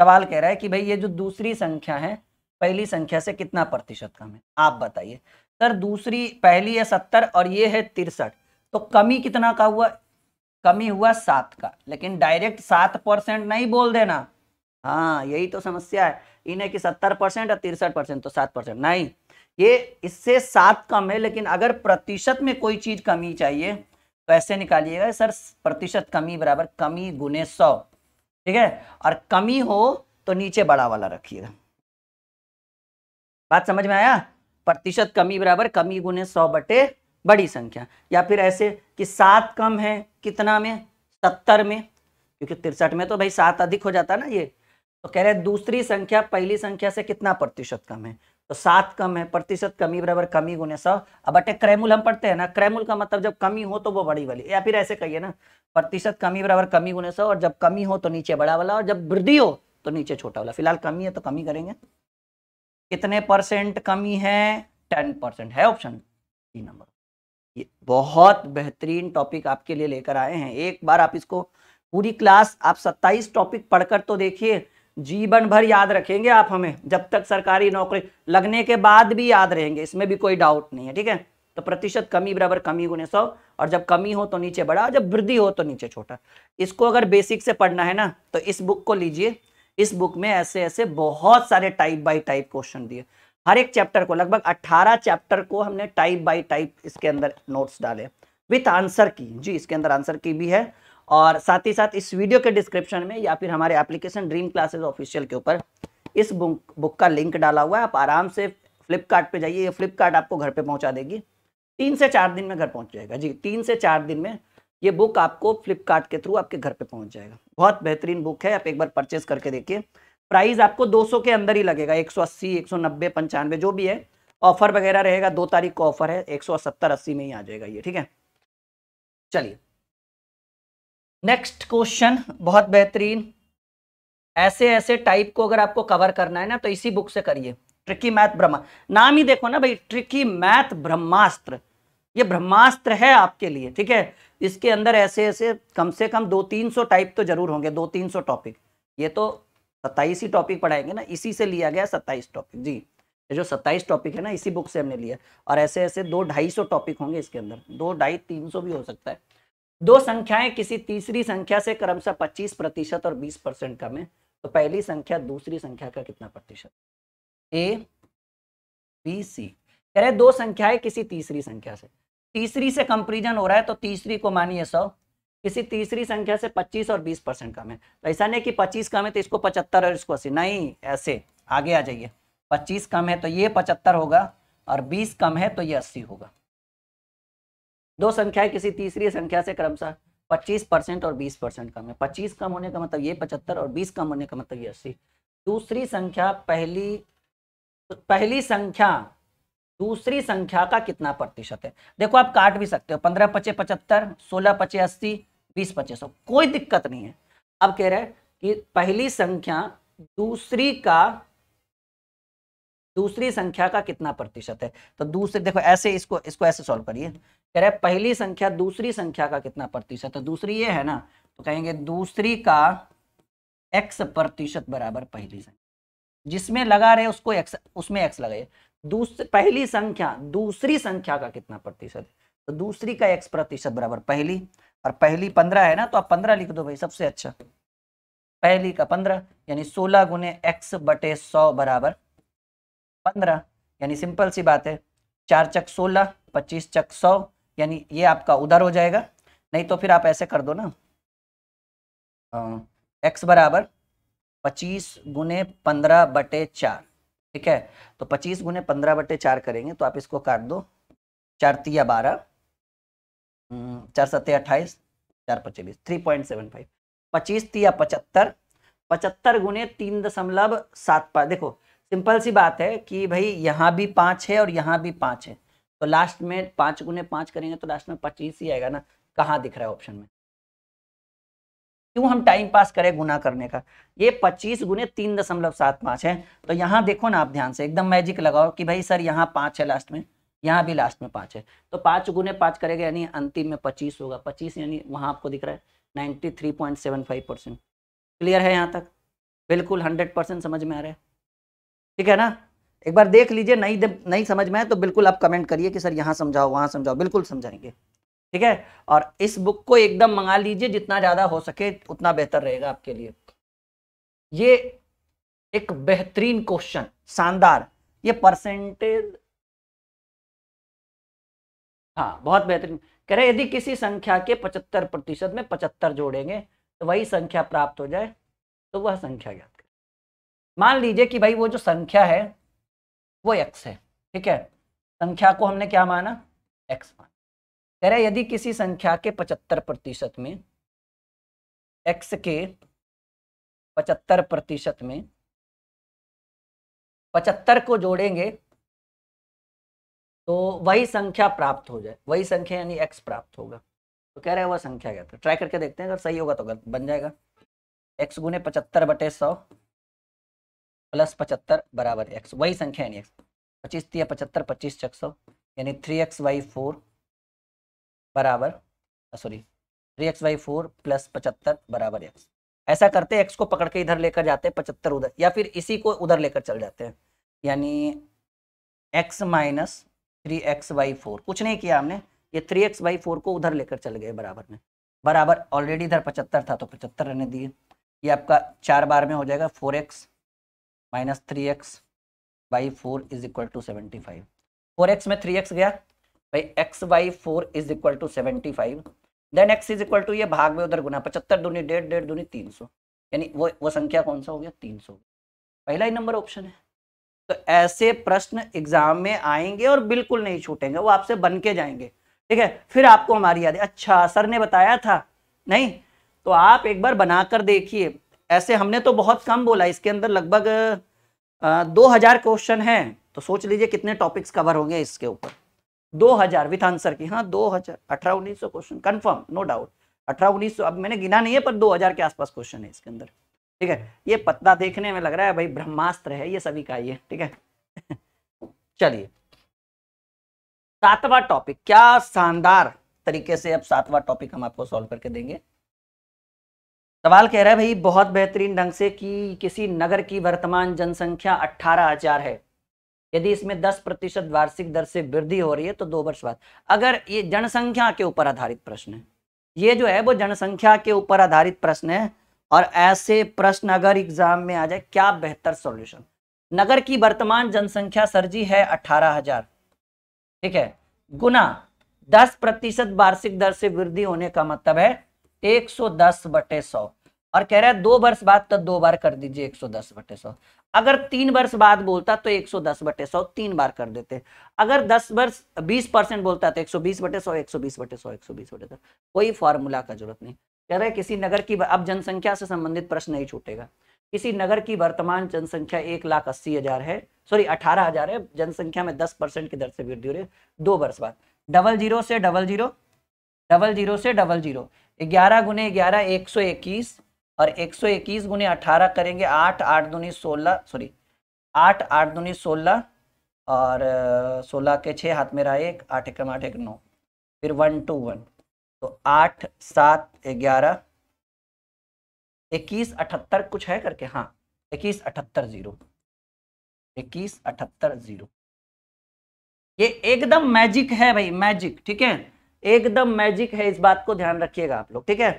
सवाल कह रहा है कि भाई ये जो दूसरी संख्या है पहली संख्या से कितना प्रतिशत कम है आप बताइए सर दूसरी पहली है सत्तर और ये है तिरसठ तो कमी कितना का हुआ कमी हुआ सात का लेकिन डायरेक्ट सात परसेंट नहीं बोल देना हाँ यही तो समस्या है इन्हें कि सत्तर परसेंट और तिरसठ परसेंट तो सात परसेंट नहीं ये इससे सात कम है लेकिन अगर प्रतिशत में कोई चीज कमी चाहिए तो ऐसे निकालिएगा सर प्रतिशत कमी बराबर कमी गुने सौ ठीक है और कमी हो तो नीचे बड़ा वाला रखिएगा बात समझ में आया प्रतिशत कमी बराबर कमी गुने सौ बटे बड़ी संख्या या फिर ऐसे कि सात कम है कितना में सत्तर में क्योंकि तिरसठ में तो भाई सात अधिक हो जाता ना ये तो कह रहे दूसरी संख्या पहली संख्या से कितना प्रतिशत कम है तो सात कम है प्रतिशत कमी बराबर कमी गुने सौ अब अटे क्रैमुल हम पढ़ते हैं ना क्रैमुल का मतलब जब कमी हो तो वो बड़ी वाली या फिर ऐसे कहिए ना प्रतिशत कमी बराबर कमी गुने सौ और जब कमी हो तो नीचे बड़ा वाला और जब वृद्धि हो तो नीचे छोटा वाला फिलहाल कमी है तो कमी करेंगे कितने परसेंट कमी है टेन परसेंट है ऑप्शन डी नंबर ये बहुत बेहतरीन टॉपिक आपके लिए लेकर आए हैं एक बार आप इसको पूरी क्लास आप सत्ताईस टॉपिक पढ़कर तो देखिए जीवन भर याद रखेंगे आप हमें जब तक सरकारी नौकरी लगने के बाद भी याद रहेंगे इसमें भी कोई डाउट नहीं है ठीक है तो प्रतिशत कमी बराबर कमी गुने सौ और जब कमी हो तो नीचे बड़ा जब वृद्धि हो तो नीचे छोटा इसको अगर बेसिक से पढ़ना है ना तो इस बुक को लीजिए इस बुक में ऐसे ऐसे बहुत सारे टाइप बाय टाइप क्वेश्चन दिए हर एक चैप्टर को लगभग अट्ठारह चैप्टर को हमने टाइप बाई टाइप इसके अंदर नोट्स डाले विथ आंसर की जी इसके अंदर आंसर की भी है और साथ ही साथ इस वीडियो के डिस्क्रिप्शन में या फिर हमारे एप्लीकेशन ड्रीम क्लासेस ऑफिशियल के ऊपर इस बुक बुक का लिंक डाला हुआ है आप आराम से फ्लिपकार्ट जाइए ये फ्लिपकार्ट आपको घर पे पहुंचा देगी तीन से चार दिन में घर पहुंच जाएगा जी तीन से चार दिन में ये बुक आपको फ्लिपकार्ट के थ्रू आपके घर पे पहुंच जाएगा बहुत बेहतरीन बुक है आप एक बार परचेज करके देखिए प्राइस आपको 200 के अंदर ही लगेगा 180 190 पंचानवे जो भी है ऑफर वगैरह रहेगा दो तारीख को ऑफर है 170 80 में ही आ जाएगा ये ठीक है चलिए नेक्स्ट क्वेश्चन बहुत बेहतरीन ऐसे ऐसे टाइप को अगर आपको कवर करना है ना तो इसी बुक से करिए ट्रिकी मैथ ब्रह्मा नाम ही देखो ना भाई ट्रिकी मैथ ब्रह्मास्त्र ये ब्रह्मास्त्र है आपके लिए ठीक है इसके अंदर ऐसे ऐसे कम से कम दो तीन सौ टाइप तो जरूर होंगे दो तीन सौ टॉपिक ये तो सत्ताईस ही टॉपिक पढ़ाएंगे ना इसी से लिया गया सत्ताईस टॉपिक जी ये जो सत्ताईस टॉपिक है ना इसी बुक से हमने लिया और ऐसे ऐसे दो ढाई सौ टॉपिक होंगे इसके अंदर दो ढाई तीन सौ भी हो सकता है दो संख्याएं किसी तीसरी संख्या से क्रमशः पच्चीस प्रतिशत और बीस परसेंट कम है तो पहली संख्या दूसरी संख्या का कितना प्रतिशत ए बी सी कह रहे दो संख्याएं किसी तीसरी संख्या से तीसरी से कंपेरिजन हो रहा है तो तीसरी को मानिए सौ किसी तीसरी संख्या से 25 और 20 परसेंट कम है तो ऐसा नहीं कि 25 कम है तो इसको 75 और इसको अस्सी नहीं ऐसे आगे आ जाइए 25 कम है तो ये 75 होगा और 20 कम है तो ये 80 होगा दो संख्या किसी तीसरी संख्या से क्रमशः 25 परसेंट और 20 परसेंट कम है 25 कम होने का मतलब ये 75 और 20 कम होने का मतलब ये 80 दूसरी संख्या पहली पहली संख्या दूसरी संख्या का कितना प्रतिशत है देखो आप काट भी सकते हो पंद्रह पचे पचहत्तर सोलह पचे अस्सी बीस पचे सौ कोई दिक्कत नहीं है अब कह रहे कि पहली संख्या दूसरी का दूसरी संख्या का कितना प्रतिशत है तो दूसरे देखो ऐसे इसको इसको ऐसे सॉल्व करिए कह रहे पहली संख्या दूसरी संख्या का कितना प्रतिशत है तो दूसरी ये है ना तो कहेंगे दूसरी का एक्स प्रतिशत बराबर पहली संख्या जिसमें लगा रहे उसको एक्स उसमें एक्स लगाइए दूसरी पहली संख्या दूसरी संख्या का कितना प्रतिशत तो दूसरी का एक्स प्रतिशत बराबर पहली और पहली पंद्रह है ना तो आप पंद्रह लिख दो भाई सबसे अच्छा पहली का पंद्रह यानी सोलह गुने एक्स बटे सौ बराबर पंद्रह यानी सिंपल सी बात है चार चक सोलह पच्चीस चक सौ यानी ये आपका उधर हो जाएगा नहीं तो फिर आप ऐसे कर दो ना एक्स बराबर पच्चीस गुने पंद्रह बटे चार ठीक है तो पच्चीस गुने पंद्रह बटे चार करेंगे तो आप इसको काट दो चार तिया बारह हम्म, चार सत्या अट्ठाईस चार पचलीस थ्री पॉइंट सेवन फाइव पच्चीस तिया पचहत्तर पचहत्तर गुने तीन दशमलव सात पाँच देखो सिंपल सी बात है कि भाई यहाँ भी पाँच है और यहाँ भी पाँच है तो लास्ट में पांच गुने पांच करेंगे तो लास्ट में पच्चीस ही आएगा ना कहाँ दिख रहा है ऑप्शन में क्यों हम टाइम पास करें गुना करने का ये पच्चीस गुने तीन दशमलव सात पाँच है तो यहाँ देखो ना आप ध्यान से एकदम मैजिक लगाओ कि भाई सर यहाँ पाँच है लास्ट में यहाँ भी लास्ट में पाँच है तो पाँच गुने पाँच करेगा यानी अंतिम में पच्चीस होगा पच्चीस यानी वहाँ आपको दिख रहा है ninety three point seven five percent clear है यहाँ तक बिल्कुल हंड्रेड परसेंट समझ में आ रहा है ठीक है ना एक बार देख लीजिए नहीं नहीं समझ में आए तो बिल्कुल आप कमेंट करिए कि सर यहाँ समझाओ वहाँ समझाओ बिल्कुल समझाएंगे ठीक है और इस बुक को एकदम मंगा लीजिए जितना ज़्यादा हो सके उतना बेहतर रहेगा आपके लिए ये एक बेहतरीन क्वेश्चन शानदार ये परसेंटेज हाँ बहुत बेहतरीन कह रहे यदि किसी संख्या के पचहत्तर प्रतिशत में पचहत्तर जोड़ेंगे तो वही संख्या प्राप्त हो जाए तो वह संख्या ज्ञात करें मान लीजिए कि भाई वो जो संख्या है वो एक्स है ठीक है संख्या को हमने क्या माना एक्स माना कह रहे यदि किसी संख्या के पचहत्तर प्रतिशत में एक्स के पचहत्तर प्रतिशत में पचहत्तर को जोड़ेंगे तो वही संख्या प्राप्त हो जाए वही संख्या यानी एक्स प्राप्त होगा तो कह रहे हैं वह संख्या क्या ट्राई करके देखते हैं अगर सही होगा तो गलत बन जाएगा एक्स गुने पचहत्तर बटे सौ प्लस पचहत्तर बराबर एक्स वही संख्या है एक्स पच्चीस तीन पचहत्तर पच्चीस चक सौ यानी थ्री एक्स वाई फोर बराबर sorry three X Y four plus पचहत्तर बराबर एक्स ऐसा करते एक्स को पकड़ के इधर लेकर जाते हैं पचहत्तर उधर या फिर इसी को उधर लेकर चल जाते हैं यानी X minus three X Y four कुछ नहीं किया हमने ये थ्री एक्स वाई फोर को उधर लेकर चल गए बराबर में बराबर ऑलरेडी इधर पचहत्तर था तो पचहत्तर रहने दिए ये आपका चार बार में हो जाएगा four X minus three X by four is equal to seventy five four X में थ्री एक्स गया भाई X by four is equal to seventy five then X is equal to ये भाग में उधर गुना पचहत्तर दूनी डेढ़ डेढ़ दूनी तीन सौ यानी वो वो संख्या कौन सा हो गया तीन सौ पहला ही नंबर ऑप्शन है तो ऐसे प्रश्न एग्जाम में आएंगे और बिल्कुल नहीं छूटेंगे वो आपसे बन के जाएंगे ठीक है फिर आपको हमारी याद है अच्छा सर ने बताया था नहीं तो आप एक बार बनाकर देखिए ऐसे हमने तो बहुत कम बोला इसके अंदर लगभग दो हजार क्वेश्चन है तो सोच लीजिए कितने टॉपिक्स कवर होंगे इसके ऊपर दो हजार विथ आंसर की हाँ दो हजार अठारह उन्नीस सौ क्वेश्चन कन्फर्म नो डाउट अठारह उन्नीस सौ अब मैंने गिना नहीं है पर दो हजार के आसपास क्वेश्चन है इसके अंदर ठीक है ये पत्ता देखने में लग रहा है भाई ब्रह्मास्त्र है ये सभी का ये ठीक है (laughs) चलिए सातवां टॉपिक क्या शानदार तरीके से अब सातवां टॉपिक हम आपको सॉल्व करके देंगे सवाल कह रहा है भाई बहुत बेहतरीन ढंग से कि किसी नगर की वर्तमान जनसंख्या अट्ठारह हजार है यदि इसमें दस प्रतिशत वार्षिक दर से वृद्धि हो रही है तो दो वर्ष बाद अगर ये जनसंख्या के ऊपर आधारित प्रश्न है ये जो है वो जनसंख्या के ऊपर आधारित प्रश्न है और ऐसे प्रश्न अगर एग्जाम में आ जाए क्या बेहतर सॉल्यूशन नगर की वर्तमान जनसंख्या सर जी है अठारह हजार ठीक है गुना दस प्रतिशत वार्षिक दर से वृद्धि होने का मतलब है एक सौ दस बटे सौ और कह रहा है दो वर्ष बाद तो दो बार कर दीजिए एक सौ दस बटे सौ अगर तीन वर्ष बाद बोलता तो एक सौ दस बटे सौ तीन बार कर देते अगर दस वर्ष बीस परसेंट बोलता तो एक सौ बीस बटे सौ एक सौ बीस बटे सौ एक सौ बीस बटे सौ कोई फॉर्मूला का जरूरत नहीं कह रहे किसी नगर की अब जनसंख्या से संबंधित प्रश्न नहीं छूटेगा किसी नगर की वर्तमान जनसंख्या एक लाख अस्सी हजार है सॉरी अठारह हजार है जनसंख्या में दस परसेंट की दर से वृद्धि हो रही है दो वर्ष बाद डबल जीरो से डबल जीरो डबल जीरो से डबल जीरो ग्यारह गुने ग्यारह एक सौ इक्कीस और एक सौ इक्कीस गुने अठारह करेंगे आठ आठ दूनी सोलह सॉरी आठ आठ दूनी सोलह और सोलह के छः हाथ में रहा एक आठ एक आठ एक नौ फिर वन टू वन तो आठ सात ग्यारह इक्कीस अठहत्तर कुछ है करके हाँ इक्कीस अठहत्तर जीरो इक्कीस अठहत्तर जीरो ये एकदम मैजिक है भाई मैजिक ठीक है एकदम मैजिक है इस बात को ध्यान रखिएगा आप लोग ठीक है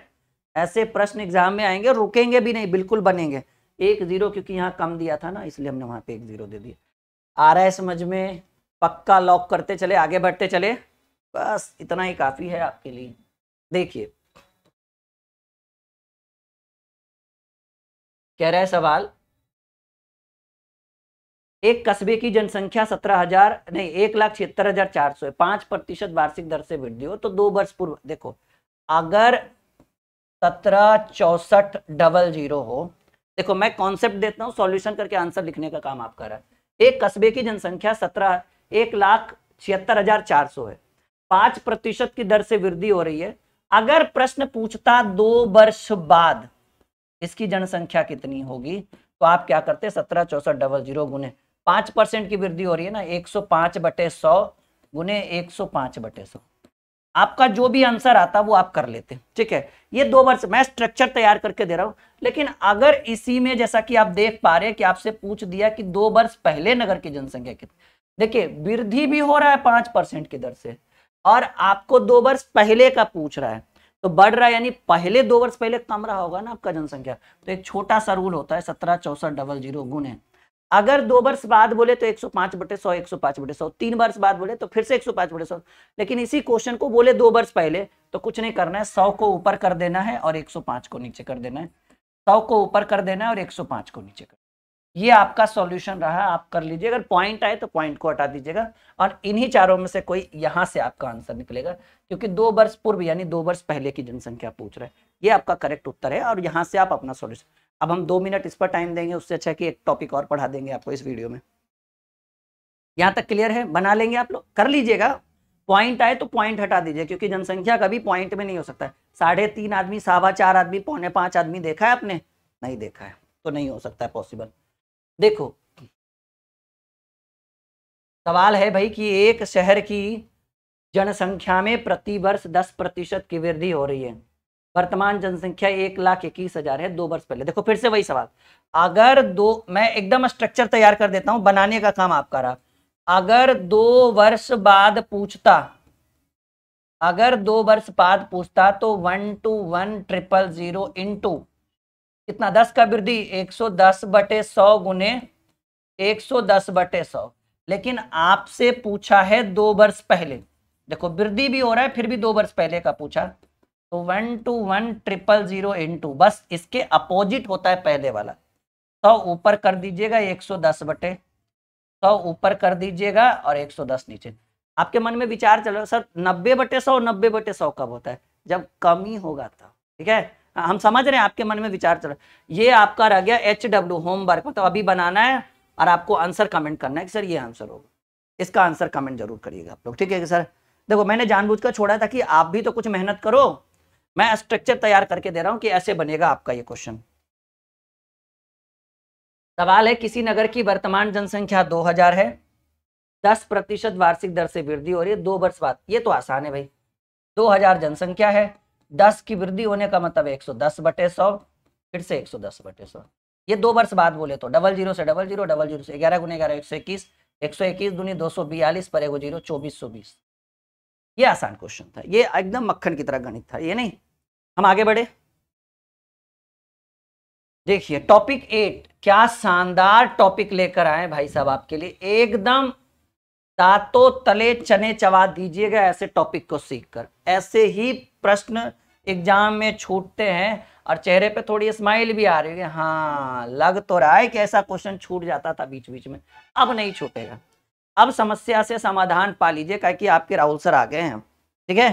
ऐसे प्रश्न एग्जाम में आएंगे रुकेंगे भी नहीं बिल्कुल बनेंगे एक जीरो क्योंकि यहाँ कम दिया था ना इसलिए हमने वहाँ पे एक जीरो दे दिया आ रहा है समझ में पक्का लॉक करते चले आगे बढ़ते चले बस इतना ही काफी है आपके लिए देखिए कह रहा है सवाल एक कस्बे की जनसंख्या सत्रह हजार नहीं एक लाख छिहत्तर हजार चार सौ है पांच प्रतिशत वार्षिक दर से वृद्धि हो तो दो वर्ष पूर्व देखो अगर सत्रह चौसठ डबल जीरो हो देखो मैं कॉन्सेप्ट देता हूँ सॉल्यूशन करके आंसर लिखने का काम आप कर रहा है एक कस्बे की जनसंख्या सत्रह एक लाख छिहत्तर हजार चार सौ है पांच प्रतिशत की दर से वृद्धि हो रही है अगर प्रश्न पूछता दो वर्ष बाद इसकी जनसंख्या कितनी होगी तो आप क्या करते सत्रह चौसठ डबल जीरो गुने पांच परसेंट की वृद्धि हो रही है ना एक सौ पांच बटे सौ गुने एक सौ पांच बटे सौ आपका जो भी आंसर आता वो आप कर लेते हैं ठीक है ये दो वर्ष मैं स्ट्रक्चर तैयार करके दे रहा हूँ लेकिन अगर इसी में जैसा कि आप देख पा रहे हैं कि आपसे पूछ दिया कि दो वर्ष पहले नगर की जनसंख्या कितनी देखिए वृद्धि भी हो रहा है पांच परसेंट की दर से और आपको दो वर्ष पहले का पूछ रहा है तो बढ़ रहा है यानी पहले दो वर्ष पहले कम रहा होगा ना आपका जनसंख्या तो एक छोटा सा रूल होता है सत्रह चौसठ डबल जीरो गुण है अगर दो वर्ष बाद बोले तो 105 बटे 100 105 बटे 100 तीन वर्ष बाद बोले तो फिर से 105 बटे 100 लेकिन इसी क्वेश्चन को बोले दो वर्ष पहले तो कुछ नहीं करना है 100 को ऊपर कर देना है और 105 को नीचे कर देना है 100 को ऊपर कर देना है और 105 को नीचे कर ये आपका सॉल्यूशन रहा आप कर लीजिए अगर पॉइंट आए तो पॉइंट को हटा दीजिएगा और इन्हीं चारों में से कोई यहाँ से आपका आंसर निकलेगा क्योंकि दो वर्ष पूर्व यानी दो वर्ष पहले की जनसंख्या पूछ रहे ये आपका करेक्ट उत्तर है और यहाँ से आप अपना सोल्यूशन अब हम दो मिनट इस पर टाइम देंगे उससे अच्छा कि एक टॉपिक और पढ़ा देंगे आपको इस वीडियो में यहाँ तक क्लियर है बना लेंगे आप लोग कर लीजिएगा पॉइंट आए तो पॉइंट हटा दीजिए क्योंकि जनसंख्या कभी पॉइंट में नहीं हो सकता है साढ़े तीन आदमी सावा चार आदमी पौने पांच आदमी देखा है आपने नहीं देखा है तो नहीं हो सकता है पॉसिबल देखो सवाल है भाई कि एक शहर की जनसंख्या में प्रति वर्ष दस प्रतिशत की वृद्धि हो रही है वर्तमान जनसंख्या एक लाख इक्कीस हजार है दो वर्ष पहले देखो फिर से वही सवाल अगर दो मैं एकदम स्ट्रक्चर तैयार कर देता हूं बनाने का काम आपका रहा अगर दो वर्ष बाद पूछता अगर दो वर्ष बाद पूछता तो one two one triple zero into कितना दस का वृद्धि एक सौ दस बटे सौ गुने एक सौ दस बटे सौ लेकिन आपसे पूछा है दो वर्ष पहले देखो वृद्धि भी हो रहा है फिर भी दो वर्ष पहले का पूछा तो one two one triple zero into बस इसके अपोजिट होता है पहले वाला सौ तो ऊपर कर दीजिएगा एक सौ दस बटे सौ तो ऊपर कर दीजिएगा और एक सौ दस नीचे आपके मन में विचार चल रहा है सर नब्बे बटे सौ नब्बे बटे सौ कब होता है जब कम ही होगा तब ठीक है हाँ, हम समझ रहे हैं आपके मन में विचार चल रहा है ये आपका रह गया एच डब्ल्यू होमवर्क मतलब अभी बनाना है और आपको आंसर कमेंट करना है कि सर ये आंसर होगा इसका आंसर कमेंट जरूर करिएगा आप लोग ठीक है सर देखो मैंने जानबूझकर छोड़ा था कि आप भी तो कुछ मेहनत करो मैं स्ट्रक्चर तैयार करके दे रहा हूं कि ऐसे बनेगा आपका ये क्वेश्चन सवाल है किसी नगर की वर्तमान जनसंख्या 2000 है 10 प्रतिशत वार्षिक दर से वृद्धि हो रही है दो वर्ष बाद ये तो आसान है भाई 2000 जनसंख्या है 10 की वृद्धि होने का मतलब 110 बटे सौ फिर से 110 बटे सौ ये दो वर्ष बाद बोले तो डबल जीरो से डबल जीरो डबल जीरो से ग्यारह गुने ग्यारह एक सौ इक्कीस एक सौ इक्कीस दुनिया दो सौ बयालीस पर एगो जीरो चौबीस सौ बीस ये आसान क्वेश्चन था ये एकदम मक्खन की तरह गणित था ये नहीं हम आगे बढ़े देखिए टॉपिक एट क्या शानदार टॉपिक लेकर आए भाई साहब आपके लिए एकदम दांतों तले चने चवा दीजिएगा ऐसे टॉपिक को सीखकर ऐसे ही प्रश्न एग्जाम में छूटते हैं और चेहरे पे थोड़ी स्माइल भी आ रही है हाँ लग तो रहा है कि ऐसा क्वेश्चन छूट जाता था बीच बीच में अब नहीं छूटेगा अब समस्या से समाधान पा लीजिए क्या कि आपके राहुल सर आ गए हैं ठीक है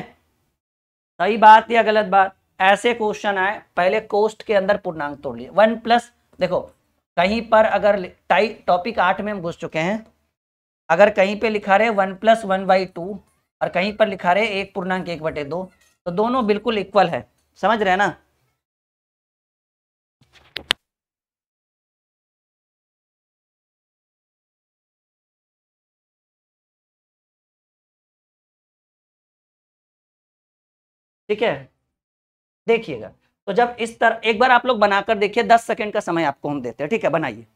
सही बात या गलत बात ऐसे क्वेश्चन आए पहले कोस्ट के अंदर पूर्णांक तोड़ लिए वन प्लस देखो कहीं पर अगर टाइप टॉपिक आठ में हम घुस चुके हैं अगर कहीं पे लिखा रहे one plus one by two और कहीं पर लिखा रहे एक पूर्णांक एक बटे दो तो दोनों बिल्कुल इक्वल है समझ रहे हैं ना ठीक है देखिएगा तो जब इस तरह एक बार आप लोग बनाकर देखिए दस सेकेंड का समय आपको हम देते हैं ठीक है बनाइए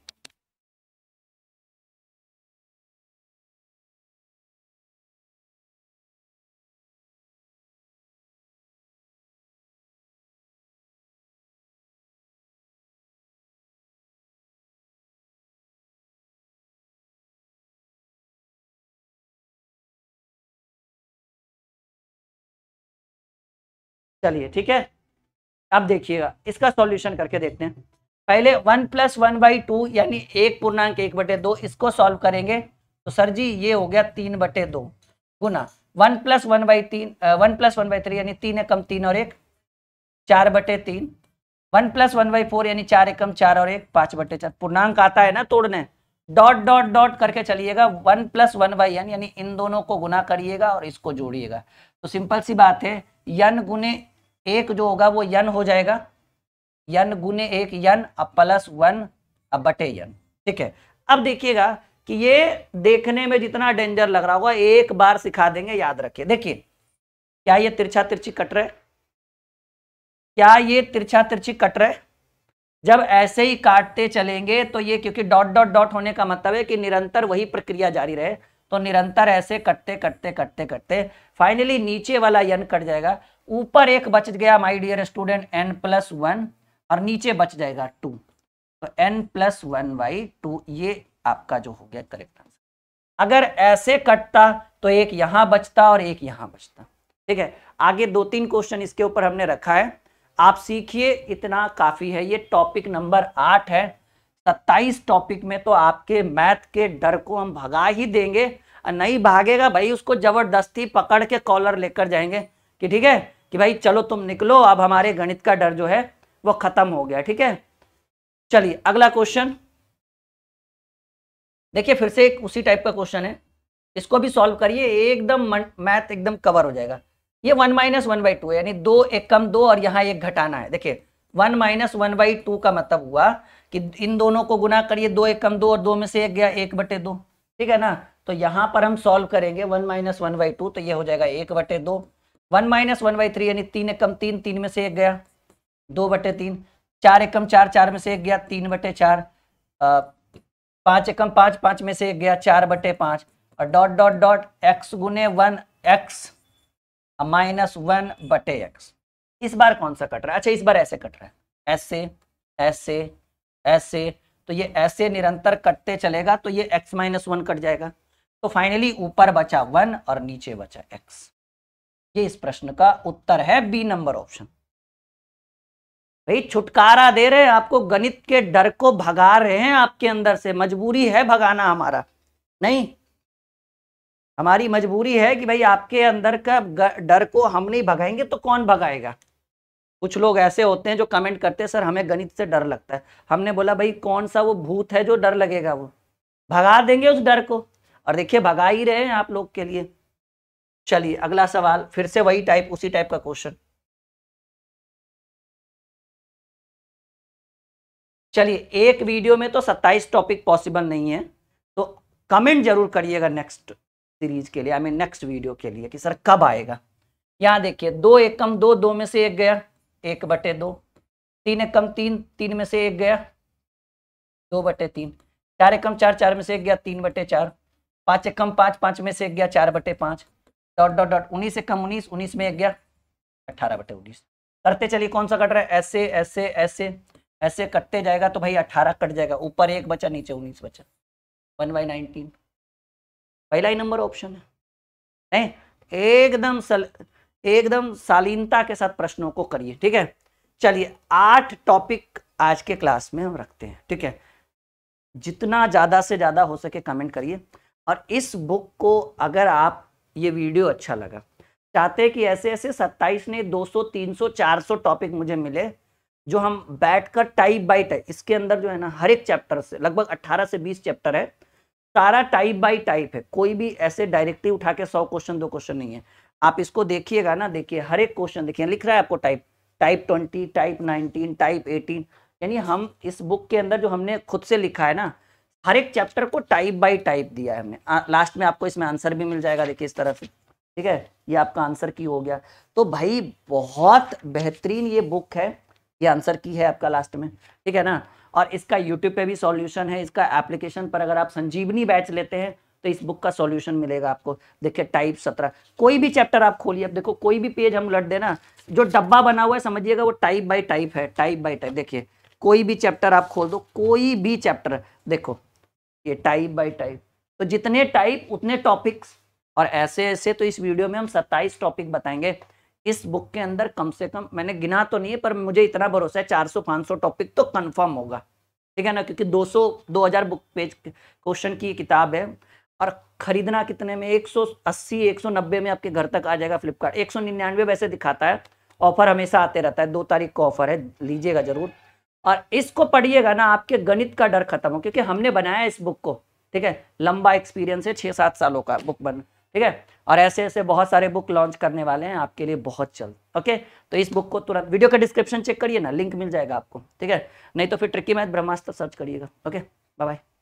चलिए ठीक है अब देखिएगा इसका सॉल्यूशन करके देखते हैं पहले one plus one by two यानी एक पूर्णांक एक बटे दो इसको सॉल्व करेंगे तो सर जी ये हो गया तीन बटे दो गुना वन प्लस वन बाई तीन one plus one by three यानी तीन एकम तीन और एक चार बटे तीन one plus one by four यानी चार एकम चार और एक पाँच बटे चार पूर्णांक आता है ना तोड़ने डॉट डॉट डॉट करके चलिएगा one plus one by N यानी इन दोनों को गुना करिएगा और इसको जोड़िएगा तो सिंपल सी बात है यन गुने एक जो होगा वो यन हो जाएगा यन गुने एक यन अब प्लस वन अब बटे यन ठीक है अब देखिएगा कि ये देखने में जितना डेंजर लग रहा होगा एक बार सिखा देंगे याद रखिए देखिए क्या ये तिरछा तिरछी कट रहे क्या ये तिरछा तिरछी कट रहे जब ऐसे ही काटते चलेंगे तो ये क्योंकि डॉट डॉट डॉट होने का मतलब है कि निरंतर वही प्रक्रिया जारी रहे तो निरंतर ऐसे कटते कटते कटते कटते फाइनली नीचे वाला यन कट जाएगा ऊपर एक बच गया my dear student N plus one और नीचे बच जाएगा टू तो N plus one by two ये आपका जो हो गया करेक्ट आंसर अगर ऐसे कटता तो एक यहां बचता और एक यहां बचता ठीक है आगे दो तीन क्वेश्चन इसके ऊपर हमने रखा है आप सीखिए इतना काफ़ी है ये टॉपिक नंबर आठ है सत्ताईस टॉपिक में तो आपके मैथ के डर को हम भगा ही देंगे नहीं भागेगा भाई उसको जबरदस्ती पकड़ के कॉलर लेकर जाएंगे कि ठीक है कि भाई चलो तुम निकलो अब हमारे गणित का डर जो है वो खत्म हो गया ठीक है चलिए अगला क्वेश्चन देखिए फिर से एक उसी टाइप का क्वेश्चन है इसको भी सॉल्व करिए एकदम मैथ एकदम कवर हो जाएगा ये one minus one by two यानी दो एक कम दो और यहाँ एक घटाना है देखिए one minus one by two का मतलब हुआ कि इन दोनों को गुना करिए दो एक कम दो और दो में से एक गया एक बटे दो ठीक है ना तो यहाँ पर हम सॉल्व करेंगे one minus one by two तो ये हो जाएगा एक बटे दो one minus one by three यानी तीन एकम तीन तीन में से एक गया दो बटे तीन चार एकम चार चार में से एक गया तीन बटे चार पाँच एकम पाँच पाँच में से एक गया चार बटे पाँच और डॉट डॉट डॉट एक्स गुने वन एक्स माइनस वन बटे एक्स इस बार कौन सा कट रहा है अच्छा इस बार ऐसे कट रहा है ऐसे ऐसे ऐसे तो ये ऐसे निरंतर कटते चलेगा तो ये एक्स माइनस वन कट जाएगा तो फाइनली ऊपर बचा वन और नीचे बचा एक्स ये इस प्रश्न का उत्तर है बी नंबर ऑप्शन भाई छुटकारा दे रहे हैं आपको गणित के डर को भगा रहे हैं आपके अंदर से मजबूरी है भगाना हमारा नहीं हमारी मजबूरी है कि भाई आपके अंदर का डर को हम नहीं भगाएंगे तो कौन भगाएगा कुछ लोग ऐसे होते हैं जो कमेंट करते हैं सर हमें गणित से डर लगता है हमने बोला भाई कौन सा वो भूत है जो डर लगेगा वो भगा देंगे उस डर को और देखिए भगा ही रहे हैं आप लोग के लिए चलिए अगला सवाल फिर से वही टाइप उसी टाइप का क्वेश्चन चलिए एक वीडियो में तो 27 टॉपिक पॉसिबल नहीं है तो कमेंट जरूर करिएगा नेक्स्ट सीरीज के लिए आई मीन नेक्स्ट वीडियो के लिए कि सर कब आएगा यहां देखिए दो एक कम दो दो में से एक गया एक बटे दो तीन एक कम तीन तीन में से एक गया दो बटे तीन चार एक कम चार चार में से एक गया तीन बटे चार पाँच एक कम पाँच पाँच में से एक गया चार बटे पाँच डॉट डॉट डॉट उन्नीस एक कम उन्नीस उन्नीस में गया अट्ठारह बटे उन्नीस करते चलिए कौन सा कट रहा है ऐसे ऐसे ऐसे ऐसे कटते जाएगा तो भाई अट्ठारह कट जाएगा ऊपर एक बचा नीचे उन्नीस बचा वन बाई नाइनटीन पहला ही नंबर ऑप्शन है नहीं एकदम सल एकदम शालीनता के साथ प्रश्नों को करिए ठीक है चलिए आठ टॉपिक आज के क्लास में हम रखते हैं ठीक है जितना ज़्यादा से ज़्यादा हो सके कमेंट करिए और इस बुक को अगर आप ये वीडियो अच्छा लगा चाहते कि ऐसे ऐसे 27 तीन 200 300 400 टॉपिक मुझे मिले जो हम बैठकर टाइप बाय टाइप इसके अंदर जो है ना हर एक चैप्टर से लगभग 18 से 20 चैप्टर है सारा टाइप बाय टाइप है कोई भी ऐसे डायरेक्टली उठा के सौ क्वेश्चन दो क्वेश्चन नहीं है आप इसको देखिएगा ना देखिए हर एक क्वेश्चन देखिए लिख रहा है आपको type type twenty type nineteen type eighteen यानी हम इस बुक के अंदर जो हमने खुद से लिखा है ना हर एक चैप्टर को टाइप बाई टाइप दिया है हमने लास्ट में आपको इसमें आंसर भी मिल जाएगा देखिए इस तरह से ठीक है ये आपका आंसर की हो गया तो भाई बहुत बेहतरीन ये बुक है ये आंसर की है आपका लास्ट में ठीक है ना और इसका यूट्यूब पे भी सॉल्यूशन है इसका एप्लीकेशन पर अगर आप संजीवनी बैच लेते हैं तो इस बुक का सॉल्यूशन मिलेगा आपको देखिए टाइप सत्रह कोई भी चैप्टर आप खोलिए अब देखो कोई भी पेज हम लट देना जो डब्बा बना हुआ है समझिएगा वो टाइप बाई टाइप है टाइप बाई टाइप देखिए कोई भी चैप्टर आप खोल दो कोई भी चैप्टर देखो ये टाइप बाय टाइप तो जितने टाइप उतने टॉपिक्स और ऐसे ऐसे तो इस वीडियो में हम 27 टॉपिक बताएंगे इस बुक के अंदर कम से कम मैंने गिना तो नहीं है पर मुझे इतना भरोसा है 400-500 टॉपिक तो कंफर्म होगा ठीक है ना क्योंकि 200 2000 बुक पेज क्वेश्चन की किताब है और खरीदना कितने में 180 190 में आपके घर तक आ जाएगा फ्लिपकार्ट एक वैसे दिखाता है ऑफर हमेशा आते रहता है दो तारीख का ऑफर है लीजिएगा जरूर और इसको पढ़िएगा ना आपके गणित का डर खत्म हो क्योंकि हमने बनाया इस बुक को ठीक है लंबा एक्सपीरियंस है छः सात सालों का बुक बन ठीक है और ऐसे ऐसे बहुत सारे बुक लॉन्च करने वाले हैं आपके लिए बहुत जल्द ओके तो इस बुक को तुरंत वीडियो का डिस्क्रिप्शन चेक करिए ना लिंक मिल जाएगा आपको ठीक है नहीं तो फिर ट्रिकी मैथ ब्रह्मास्त्र सर्च करिएगा ओके बाय